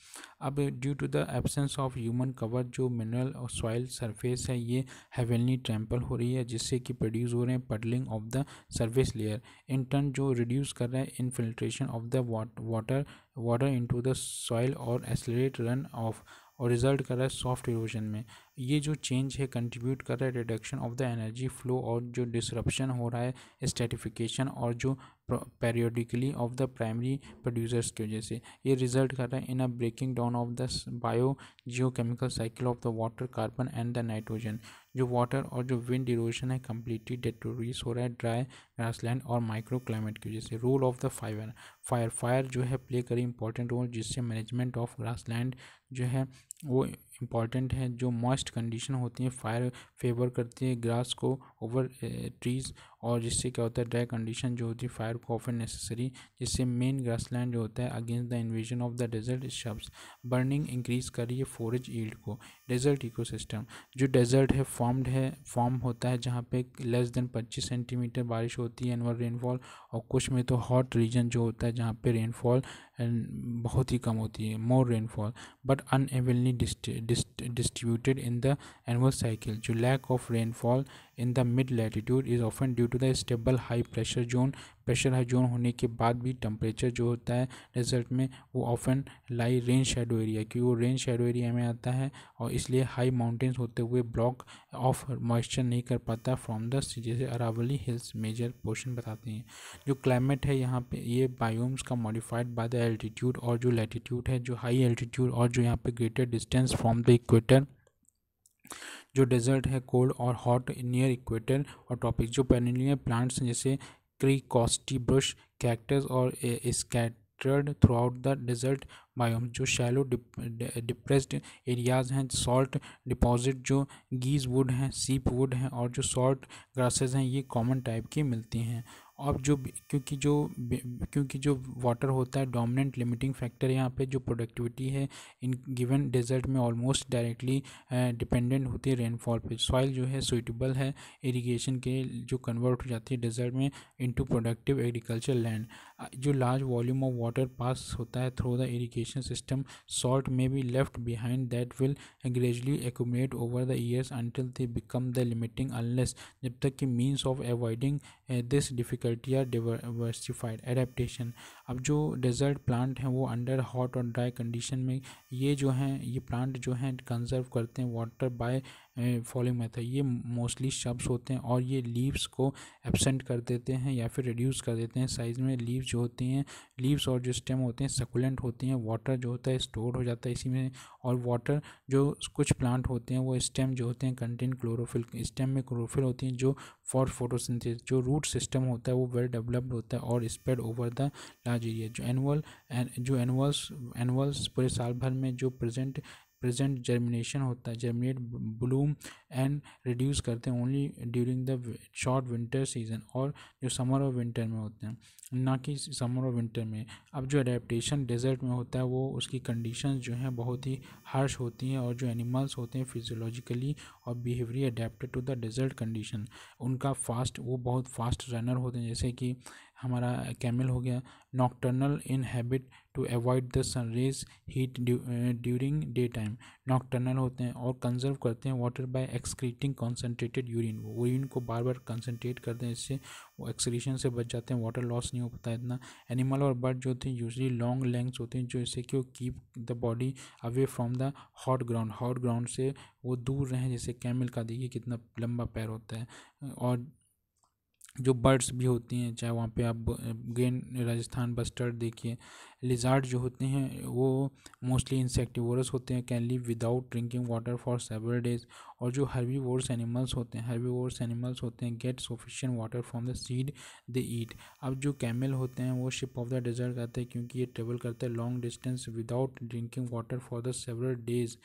अब due to the absence of human cover जो मिनरल और सॉइल सरफेस है ये हेवनली ट्रैम्पल हो रही है जिससे कि प्रोड्यूस हो रहे हैं puddling of the surface layer in turn जो रिड्यूस कर रहा है infiltration of the water water to the soil और एसलेट रन ऑफ और रिजल्ट कर रहा है सॉफ्ट इरोजन में ये जो चेंज है कंट्रीब्यूट कर रहा है reduction of the energy flow और जो डिसरप्शन हो रहा है स्टेटिफिकेशन और जो periodically of the primary producers की वजह से ये रिजल्ट कर रहा है in a breaking down of the biogeochemical cycle of the water carbon and the nitrogen जो वाटर और जो विंड इरोजन है कम्प्लीटली डेटोरीस हो रहा है ड्राई ग्रासलैंड और माइक्रो क्लाइमेट की वजह से role of the fire fire fire जो है प्ले करी इंपॉर्टेंट रोल जिससे मैनेजमेंट ऑफ ग्रासलैंड जो है वो इम्पॉर्टेंट है जो मॉइस्ट कंडीशन होती हैं फायर फेवर करती है ग्रास को ओवर ट्रीज eh, और जिससे क्या होता है ड्राई कंडीशन जो होती है फायर को ऑफन नेसेसरी जिससे मेन लैंड जो होता है against the invasion of the desert shrubs burning increase कर रही है फोरेज ईल्ड को डेजर्ट इकोसिस्टम जो डेजर्ट है फॉर्म्ड है फॉर्म होता है जहाँ पे लेस देन पच्चीस सेंटीमीटर बारिश होती है एनअल रेनफॉल और कुछ में तो हॉट रीजन जो होता है जहाँ पे रेनफॉल बहुत ही कम होती है more rainfall but unevenly distributed in the annual cycle जो lack of rainfall in the mid latitude is often due to the stable high pressure zone pressure high zone होने के बाद भी टम्परेचर जो होता है डेजर्ट में वो often lie rain shadow area क्योंकि वो रेन शेडो एरिया में आता है और इसलिए हाई माउंटेन्स होते हुए ब्लॉक ऑफ मॉइस्चर नहीं कर पाता फ्रॉम द जैसे अरावली हिल्स मेजर पोर्शन बताते हैं जो क्लाइमेट है यहाँ पे ये बायोम्स का मॉडिफाइड बाय द एल्टीट्यूड और जो लैटीट्यूड है जो हाई एल्टीट्यूड और जो यहाँ पे greater distance from the equator जो डेजर्ट है कोल्ड और हॉट नियर इक्वेटर और टॉपिक जो पेनिलियर प्लांट्स हैं जैसे क्री कॉस्टी ब्रश कैक्टस और scattered throughout the desert biome जो शैलो डिप्रेस्ड एरियाज हैं सॉल्ट डिपॉजिट जो गीज वुड हैं सीप वुड हैं और जो सॉल्ट ग्रासेस हैं ये कॉमन टाइप की मिलती हैं अब जो क्योंकि जो क्योंकि जो वाटर होता है डोमिनेंट लिमिटिंग फैक्टर यहाँ पे जो प्रोडक्टिविटी है इन गिवन डेजर्ट में ऑलमोस्ट डायरेक्टली डिपेंडेंट होती है रेनफॉल पे सॉइल जो है सुइटेबल है इरिगेशन के जो कन्वर्ट हो जाती है डेजर्ट में इनटू प्रोडक्टिव एग्रीकल्चर लैंड जो large volume of water pass होता है through the irrigation system salt may be left behind that will gradually accommodate over the years until they become the limiting unless जब तक कि means of avoiding this difficult bacteria diversified adaptation अब जो desert plant हैं वो under hot और dry condition में ये जो हैं ये प्लांट जो हैं कंजर्व करते हैं वाटर बाय फॉलोइंग मेथड ये मोस्टली शब्स होते हैं और ये लीव्स को एबसेंट कर देते हैं या फिर रिड्यूस कर देते हैं साइज़ में लीव्स जो होती हैं लीव्स और जो स्टेम होते हैं सकुलेंट होते हैं वाटर जो होता है स्टोर हो जाता है इसी में और वाटर जो कुछ प्लांट होते हैं वो स्टेम जो होते हैं कंटेन क्लोरोफिल स्टेम में क्लोरोफिल होती हैं जो फॉर फोटोसिंथेसिस जो रूट सिस्टम होता है वो वेल डेवलप्ड होता है और spread over the large area जो एनुअल जो एनुअल्स एनुअल्स पूरे साल भर में जो प्रेजेंट प्रेजेंट जर्मिनेशन होता है जर्मिनेट ब्लूम एंड रिड्यूस करते हैं only during the short winter season और जो समर और विंटर में होते हैं ना कि समर और विंटर में अब जो अडेप्टशन डेजर्ट में होता है वो उसकी कंडीशन जो हैं बहुत ही हार्श होती हैं और जो एनिमल्स होते हैं फिजियोलॉजिकली और behaviour adapted to the desert condition उनका फास्ट वो बहुत फास्ट रनर होते हैं जैसे कि हमारा कैमल हो गया nocturnal in habit to avoid the sun rays heat during day time nocturnal होते हैं और कंजर्व करते हैं water by excreting concentrated urine वो यूरिन को बार बार कंसनट्रेट करते हैं इससे वो एक्सक्रीशन से बच जाते हैं वाटर लॉस नहीं हो पाता इतना एनिमल और बर्ड जो होते हैं यूजली लॉन्ग लेंग्स होते हैं जो इससे कि वो keep the body away from the hot ground hot ground से वो दूर रहें जैसे कैमल का देखिए कितना लंबा पैर होता है और जो बर्ड्स भी होती हैं चाहे वहाँ पे आप गेन राजस्थान बस्टर्ड देखिए लिजार्ड जो होते हैं वो मोस्टली इंसेक्टिवोरस होते हैं can live without drinking water for several days और जो वर्स एनिमल्स होते हैं वोर्स एनिमल्स होते हैं get sufficient water from the seed they eat अब जो कैमल होते हैं वो शिप ऑफ द डेजर्ट करते हैं क्योंकि ये ट्रेवल करते हैं long distance without drinking water for the several days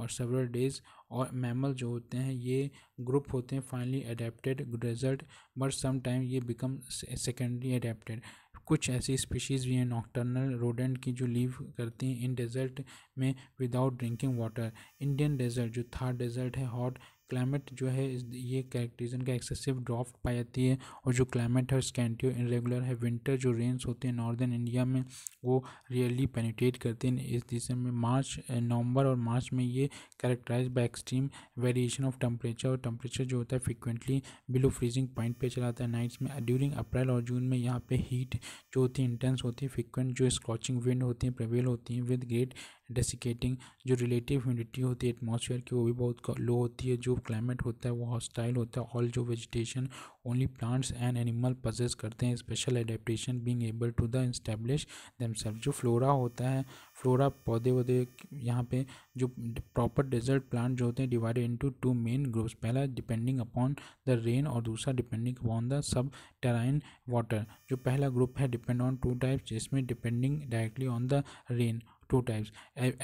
और सेवरल डेज और मैमल जो होते हैं ये ग्रुप होते हैं finally adapted result but time ये बिकम सेकेंडरी अडेप्टेड कुछ ऐसी स्पीशीज़ भी हैं नॉक्टर्नल रोडेंट की जो लीव करती हैं इन डेजर्ट में without drinking water Indian desert जो थार डेजर्ट है हॉट क्लाइमेट जो है ये कैरेक्टरिजन का एक्सेसिव ड्रॉफ्ट पाई जाती है और जो क्लाइमेट है स्कैंटियो इनरेगुलर है विंटर जो रेन्स होते हैं नॉर्दर्न इंडिया में वो रियली पेनिटेट करते हैं इस दिशा में मार्च नवंबर और मार्च में ये characterize by extreme variation of temperature और टेम्परेचर जो होता है फ्रिक्वेंटली बिलो फ्रीजिंग पॉइंट पर चलाता है नाइट्स में ड्यूरिंग अप्रैल और जून में यहाँ पर हीट जो होती है इंटेंस होती है फ्रिक्वेंट जो स्कॉचिंग विंड होती है प्रवेल होती हैं विद ग्रेट डेसिकेटिंग जो रिलेटिव ह्यूमिडिटी होती है एटमॉस्फेयर की वो भी बहुत लो होती है जो क्लाइमेट होता है वो हॉस्टाइल होता है ऑल जो vegetation only plants and animal possess करते हैं special adaptation being able to the establish themselves जो फ्लोरा होता है फ्लोरा पौधे वौधे यहाँ पे जो प्रॉपर डेजर्ट प्लांट जो होते हैं divided into two main groups पहला डिपेंडिंग अपॉन द रेन और दूसरा depending upon the subterranean water जो पहला ग्रुप है डिपेंड ऑन टू टाइप्स जिसमें depending directly on the rain two types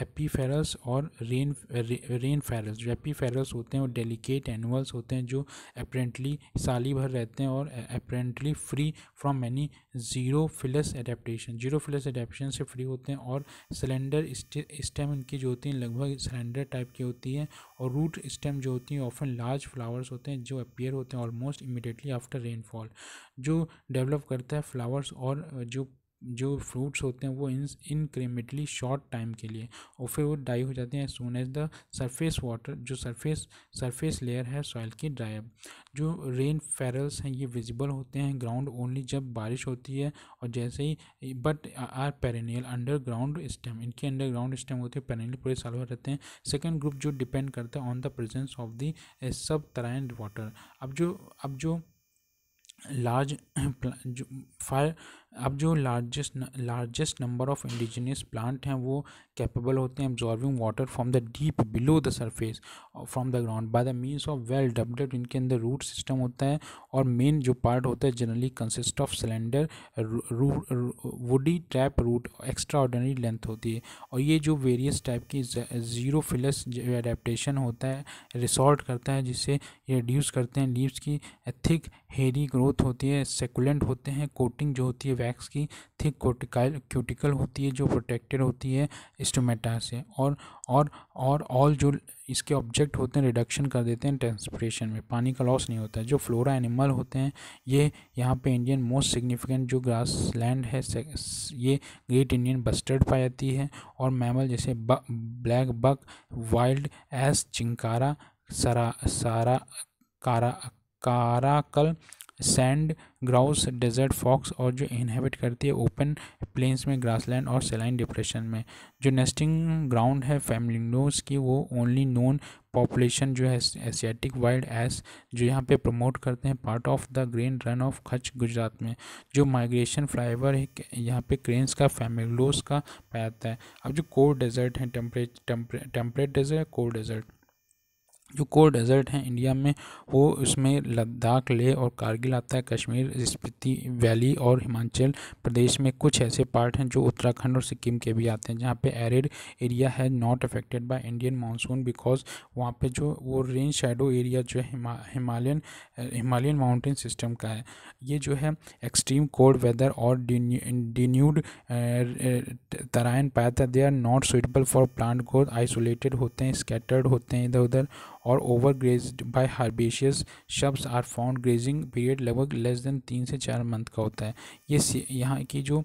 ephemerals और रेन रेन फेरस जो एपीफेरस होते हैं वो डेलिकेट एनिमल्स होते हैं जो अप्रेंटली साली भर रहते हैं और apparently free from many xerophilous adaptation xerophilous adaptation से फ्री होते हैं और सिलेंडर स्टेम इनकी जो होती है लगभग सिलेंडर टाइप की होती है और रूट स्टेम जो होती है ऑफन लार्ज फ्लावर्स होते हैं जो अपियर होते हैं ऑलमोस्ट इमिडिएटली आफ्टर रेनफॉल जो डेवलप करता है फ्लावर्स और जो जो फ्रूट्स होते हैं वो इन इनक्रीमेटली शॉर्ट टाइम के लिए और फिर वो ड्राई हो जाते हैं soon as the surface water जो सरफेस सरफेस लेयर है सॉइल की ड्राई जो रेन फेरल्स हैं ये विजिबल होते हैं ग्राउंड ओनली जब बारिश होती है और जैसे ही but are perennial underground stem इनके अंडरग्राउंड स्टेम होते हैं पेरेनियल पूरे साल भर रहते हैं सेकेंड ग्रुप जो डिपेंड करता है on the presence of the subterranean water अब जो अब जो लार्ज जो फायर अब जो largest largest number of indigenous plant हैं वो कैपेबल होते हैं absorbing water from the deep below the surface from the ground by the means of well developed इनके अंदर रूट सिस्टम होता है और मेन जो पार्ट होता है generally consist of cylinder woody tap root extraordinary length होती है और ये जो वेरियस टाइप की ज़ीरो फिलस एडेप्टेशन होता है रिसॉल्ट करता है जिससे रिड्यूस करते हैं लीव्स की थिक हेरी ग्रोथ होती है सेकुलेंट होते हैं कोटिंग जो होती है वैक्स की थिक कोटिकाइल क्यूटिकल होती है जो प्रोटेक्टेड होती है स्टोमेटा से और और और ऑल जो इसके ऑब्जेक्ट होते हैं रिडक्शन कर देते हैं ट्रांसपोर्टेशन में पानी का लॉस नहीं होता है जो फ्लोरा एनिमल होते हैं ये यहाँ पे इंडियन मोस्ट सिग्निफिकेंट जो ग्रास लैंड है ये ग्रेट इंडियन बस्टर्ड पाई जाती है और मैमल जैसे buck, blackbuck wild ass chinkara सरा सारा कारा caracal sand grouse desert fox और जो इनहेबिट करती है ओपन प्लेन्स में ग्रासलैंड और सेलाइन डिप्रेशन में जो नेस्टिंग ग्राउंड है फैमिलिनोज की वो ओनली नोन पॉपुलेशन जो है एशियाटिक वाइल्ड एस जो यहाँ पे प्रमोट करते हैं part of the great Rann of Kutch Gujarat में जो माइग्रेशन फ्लाईवर है यहाँ पे क्रेन्स का फैमिलोज का पाया जाता है अब जो कोल्ड डेजर्ट है temperate temperate desert cold desert जो कोर डेजर्ट हैं इंडिया में वो उसमें लद्दाख ले और कारगिल आता है कश्मीर स्पीति वैली और हिमाचल प्रदेश में कुछ ऐसे पार्ट हैं जो उत्तराखंड और सिक्किम के भी आते हैं जहाँ पे एरिड एरिया है not affected by Indian monsoon because वहाँ पे जो वो रेन शेडो एरिया जो है हिमालयन हिमालयन माउंटेन सिस्टम का है ये जो है एक्सट्रीम कोल्ड वेदर और डिन्यूड तराइन पाया था they are not suitable for plant growth isolated होते हैं स्कैटर्ड होते हैं इधर उधर और over grazed by herbaceous shrubs are found grazing period लगभग लेस देन तीन से चार मंथ का होता है ये यहाँ की जो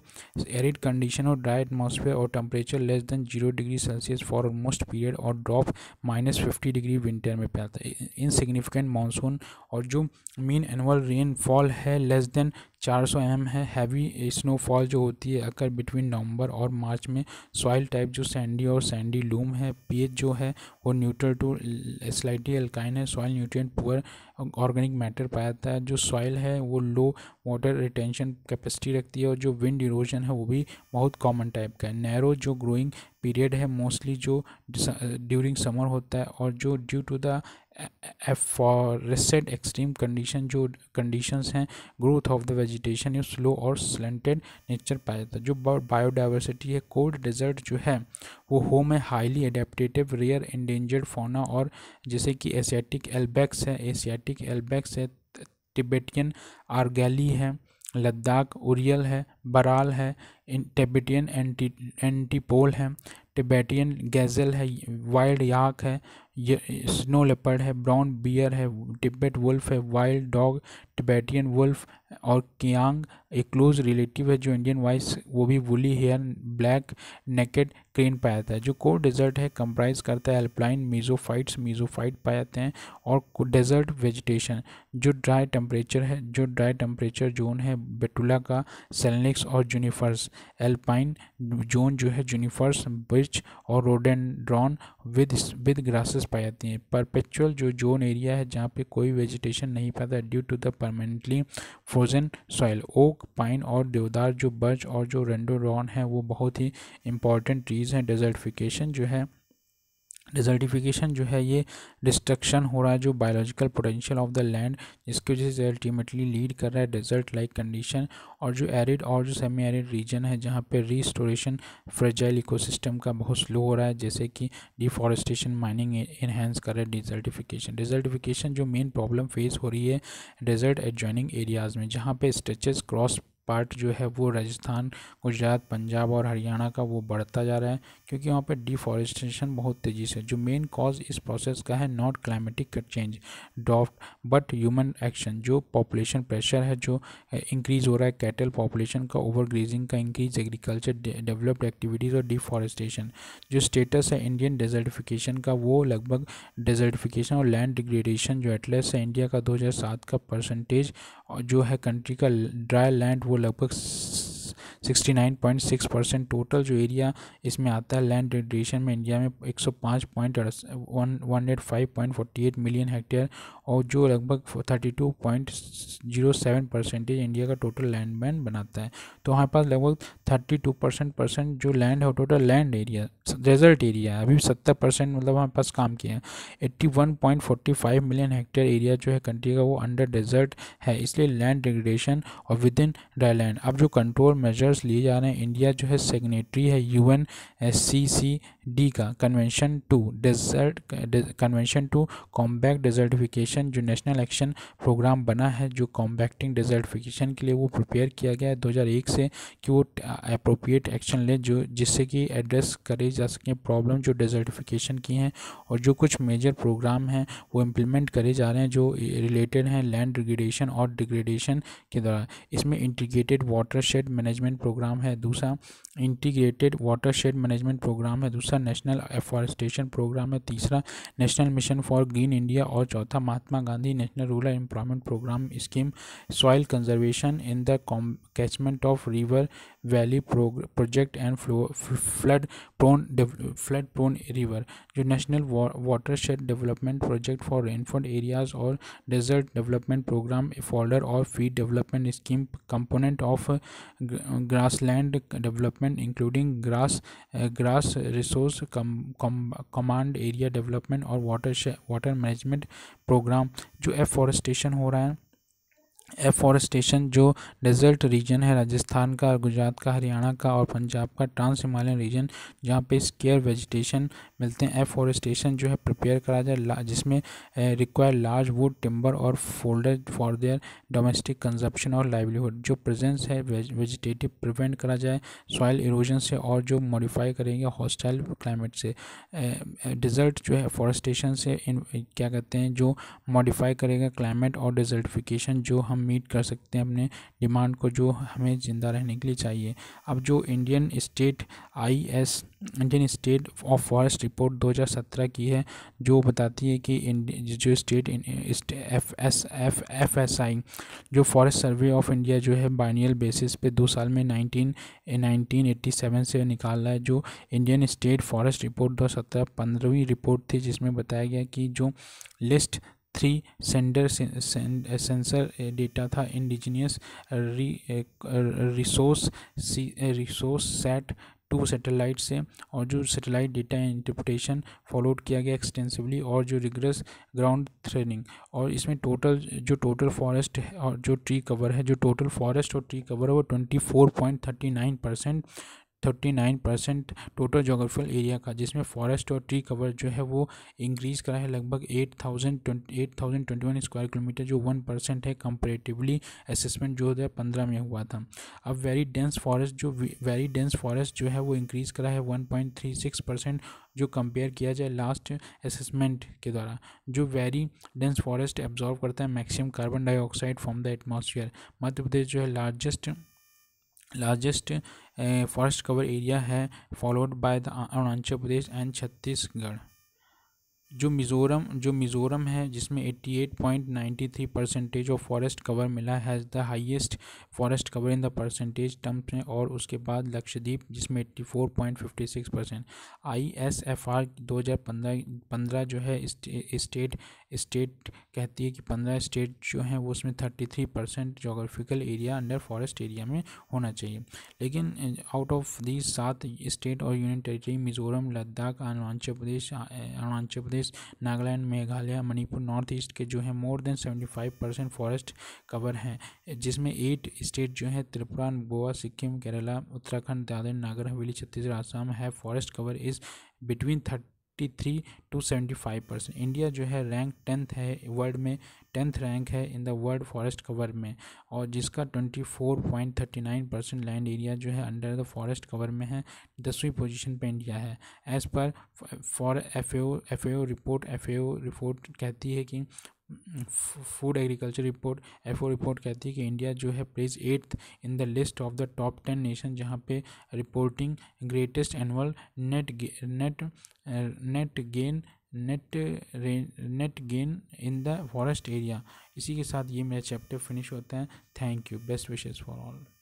एरिड कंडीशन और ड्राई एटमोसफेयर और temperature less than zero degree Celsius for most period और drop minus fifty degree winter में पाता है है इनसिग्निफिकेंट मानसून और जो मीन एनअल रेनफॉल है लेस देन 400 एम है हैवी स्नोफॉल जो होती है अगर बिटवीन नवंबर और मार्च में सॉइल टाइप जो सैंडी और सैंडी लूम है पीएच जो है वो न्यूट्रल टू स्लाइटी अल्काइन है soil nutrient poor organic matter पाया जाता है जो सॉइल है वो लो वाटर रिटेंशन कैपेसिटी रखती है और जो विंड इरोजन है वो भी बहुत कॉमन टाइप का है नैरो जो ग्रोइंग पीरियड है मोस्टली जो ड्यूरिंग समर होता है और जो due to the for recent extreme condition जो कंडीशंस हैं ग्रोथ ऑफ द वेजिटेशन या स्लो और स्लेंटेड नेचर पाया जाता है जो बायोडाइवर्सिटी है कोल्ड डेजर्ट जो है वो होम है हाईली एडेप्टेटिव रेयर इंडेंजर्ड फोना और जैसे कि एशियाटिक एल्बैक्स है एशियाटिक एल्बैक्स है टिबेटियन आर्गैली है लद्दाख उरियल है बराल है टिबेटियन एंटी एंटीपोल है टिबेटियन गैजल है वाइल्ड याक है स्नो लेपर्ड है ब्राउन बियर है टिबेट वुल्फ है वाइल्ड डॉग टिबेटियन वुल्फ और कियांग एक क्लोज रिलेटिव है जो इंडियन वाइस वो भी woolly hair black necked crane पाया जाता है जो को डेजर्ट है कंप्राइज करता है अल्पलाइन मीजोफाइट्स मीजोफाइट पाए जाते हैं और डेजर्ट वेजिटेशन जो ड्राई टेम्परेचर है जो ड्राई टेम्परेचर जोन है बेटुला का सेलनिक स्नेक्स और जूनिफर्स एल्पाइन जोन जो है जूनिफर्स ब्रिच और रोडेंड्रॉन विद विद ग्रासेस पाई जाती हैं परपेचुअल जो जोन एरिया है जहाँ पे कोई वेजिटेशन नहीं पाता due to the permanently frozen soil oak pine और देवदार जो बर्च और जो रेंडोड्रॉन है वो बहुत ही इंपॉर्टेंट ट्रीज़ हैं डेजर्टिफिकेशन जो है डिजर्टिफिकेशन जो है ये डिस्ट्रक्शन हो रहा है जो biological potential of the land जिसकी वजह से अल्टीमेटली लीड कर रहा है डेजर्ट लाइक कंडीशन और जो एरिड और जो सेमी एरिड रीजन है जहाँ पे रीस्टोरेशन फ्रेजाइल इकोसिस्टम का बहुत स्लो हो रहा है जैसे कि डिफॉरेस्टेशन माइनिंग इन्हेंस कर रहा है डिजर्टिफिकेशन डिजर्टिफिकेशन जो मेन प्रॉब्लम फेस हो रही है डेजर्ट एडजॉइनिंग एरियाज़ में जहाँ पे स्ट्रेचेस क्रॉस पार्ट जो है वो राजस्थान गुजरात पंजाब और हरियाणा का वो बढ़ता जा रहा है क्योंकि वहाँ पे डिफॉरेस्टेशन बहुत तेज़ी से जो मेन कॉज इस प्रोसेस का है not climatic change drought but human action जो पॉपुलेशन प्रेशर है जो इंक्रीज़ eh, हो रहा है कैटल पॉपुलेशन का ओवर ग्रेजिंग का इंक्रीज एग्रीकल्चर डेवलप्ड एक्टिविटीज़ और डिफॉरेस्टेशन जो स्टेटस है इंडियन डेजर्टिफिकेशन का वो लगभग डेजर्टिफिकेशन और लैंड डिग्रेडेशन जो एटलेस है इंडिया का दो का परसेंटेज जो है कंट्री का ड्राई लैंड वो लगभग sixty nine point six percent total जो एरिया इसमें आता है लैंड डिग्रेडेशन में इंडिया में एक सौ पाँच point one five point forty eight million hectare और जो लगभग thirty two point zero seven percentage India का टोटल लैंड बैंड बनाता है तो हमारे पास लगभग थर्टी टू परसेंट परसेंट जो लैंड है total land area desert area है अभी सत्तर परसेंट मतलब हमारे पास काम किया है eighty one point forty five million hectare area जो है कंट्री का वो अंडर डेजर्ट है इसलिए लैंड डिग्रेडेशन और विद इन ड्राई लैंड अब जो कंट्रोल मेजर मेजर्स लिए जा रहे हैं इंडिया जो है सेग्नेटरी है U N S C C D का convention to desert convention to combat desertification जो नेशनल एक्शन प्रोग्राम बना है जो कॉम्बैक्टिंग डेजर्टिफिकेशन के लिए वो प्रिपेयर किया गया है दो से कि वो अप्रोप्रिएट एक्शन लें जो जिससे कि एड्रेस करे जा सकें प्रॉब्लम जो डेजर्टिफिकेशन की हैं और जो कुछ मेजर प्रोग्राम हैं वो इम्प्लीमेंट करे जा रहे हैं जो रिलेटेड हैं लैंड डिग्रेडेशन और डिग्रेडेशन के द्वारा इसमें integrated watershed management management programme है दूसरा integrated watershed management programme है दूसरा नेशनल एफॉरेस्टेशन प्रोग्राम है तीसरा national mission for green India और चौथा Mahatma Gandhi national rural employment programme scheme soil conservation in the catchment of river valley project and flood prone flood prone river जो national watershed development project for rainfed areas और desert development programme fodder और feed development scheme component of grassland development including grass grass resource command area development और water water management programme जो afforestation हो रहा है afforestation जो desert region है राजस्थान का गुजरात का हरियाणा का और पंजाब का ट्रांस हिमालयन रीजन जहाँ पे स्केयर वेजिटेशन मिलते हैं एफॉरेस्टेशन जो है प्रिपेयर करा जाए जिसमें रिक्वायर लार्ज वुड टिम्बर और fodder for their domestic consumption और लाइवलीहुड जो प्रेजेंस है वेजिटेटिव प्रिवेंट करा जाए सॉइल इरोजन से और जो मॉडिफाई करेंगे हॉस्टाइल क्लाइमेट से डिज़र्ट जो है फॉरेस्टेशन से इन क्या कहते हैं जो मॉडिफाई करेगा क्लाइमेट और डिजर्टिफिकेशन जो हम हम मीट कर सकते हैं अपने डिमांड को जो हमें ज़िंदा रहने के लिए चाहिए अब जो Indian state I S Indian state of forest report 2017 की है जो बताती है कि जो state F S F F S I जो फॉरेस्ट सर्वे ऑफ इंडिया जो है बाइनियल बेसिस पे दो साल में नाइनटीन नाइनटीन से निकाल रहा है जो इंडियन स्टेट फॉरेस्ट रिपोर्ट दो सत्रह पंद्रहवीं रिपोर्ट थी जिसमें बताया गया कि जो list three sender sensor data था indigenous resource resource set two satellite से और जो सेटेलाइट डेटा इंटरप्रटेशन फॉलोड किया गया एक्सटेंसिवली और जो रिग्रेस ग्राउंड थ्रेनिंग और इसमें टोटल जो टोटल फॉरेस्ट और जो ट्री कवर है जो टोटल फॉरेस्ट और ट्री कवर है वो twenty four point thirty nine percent thirty nine percent total geographical area का जिसमें फॉरेस्ट और ट्री कवर जो है वो इंक्रीज़ करा है लगभग eight thousand twenty eight thousand twenty one square kilometre जो वन परसेंट है कंपेरेटिवली असेसमेंट जो हज़ार पंद्रह में हुआ था अब वेरी डेंस फॉरेस्ट जो वेरी डेंस फॉरेस्ट जो है वो इंक्रीज़ करा है one point three six percent जो कंपेयर किया जाए लास्ट असेसमेंट के द्वारा जो वेरी डेंस फॉरेस्ट एब्जॉर्व करता है maximum carbon dioxide from the atmosphere Madhya Pradesh जो है largest largest forest cover area है followed by the Arunachal Pradesh and Chhattisgarh जो मिज़ोरम जो मिज़ोरम है जिसमें 88.93 परसेंटेज ऑफ फॉरेस्ट कवर मिला has the highest forest cover in the percentage terms में और उसके बाद लक्षद्वीप जिसमें 84.56 percent I S F R दो हज़ार पंद्रह पंद्रह जो है स्टेट स्टेट कहती है कि पंद्रह स्टेट जो हैं वो उसमें 33 percent geographical area under forest area में होना चाहिए लेकिन आउट ऑफ दीज सात स्टेट और union territory Mizoram Ladakh Arunachal Pradesh Arunachal Pradesh Pradesh Nagaland Meghalaya Manipur north east के जो है more than seventy five percent forest cover हैं जिसमें एट स्टेट जो है त्रिपुरा गोवा सिक्किम केरला उत्तराखंड दादर नागर हवेली छत्तीसगढ़ आसाम है forest cover is between thirty fifty three to seventy five percent India जो है रैंक टेंथ है वर्ल्ड में टेंथ रैंक है in the world forest cover में और जिसका twenty four point thirty nine percent land area जो है अंडर द फॉरेस्ट कवर में है दसवीं पोजिशन पर इंडिया है as per for F F report F report कहती है कि food agriculture report F report कहती है कि इंडिया जो है place eighth in the list of the top ten nation जहाँ पे reporting greatest annual net net net gain net net gain in the forest area इसी के साथ ये मेरा चैप्टर फिनिश होता है thank you best wishes for all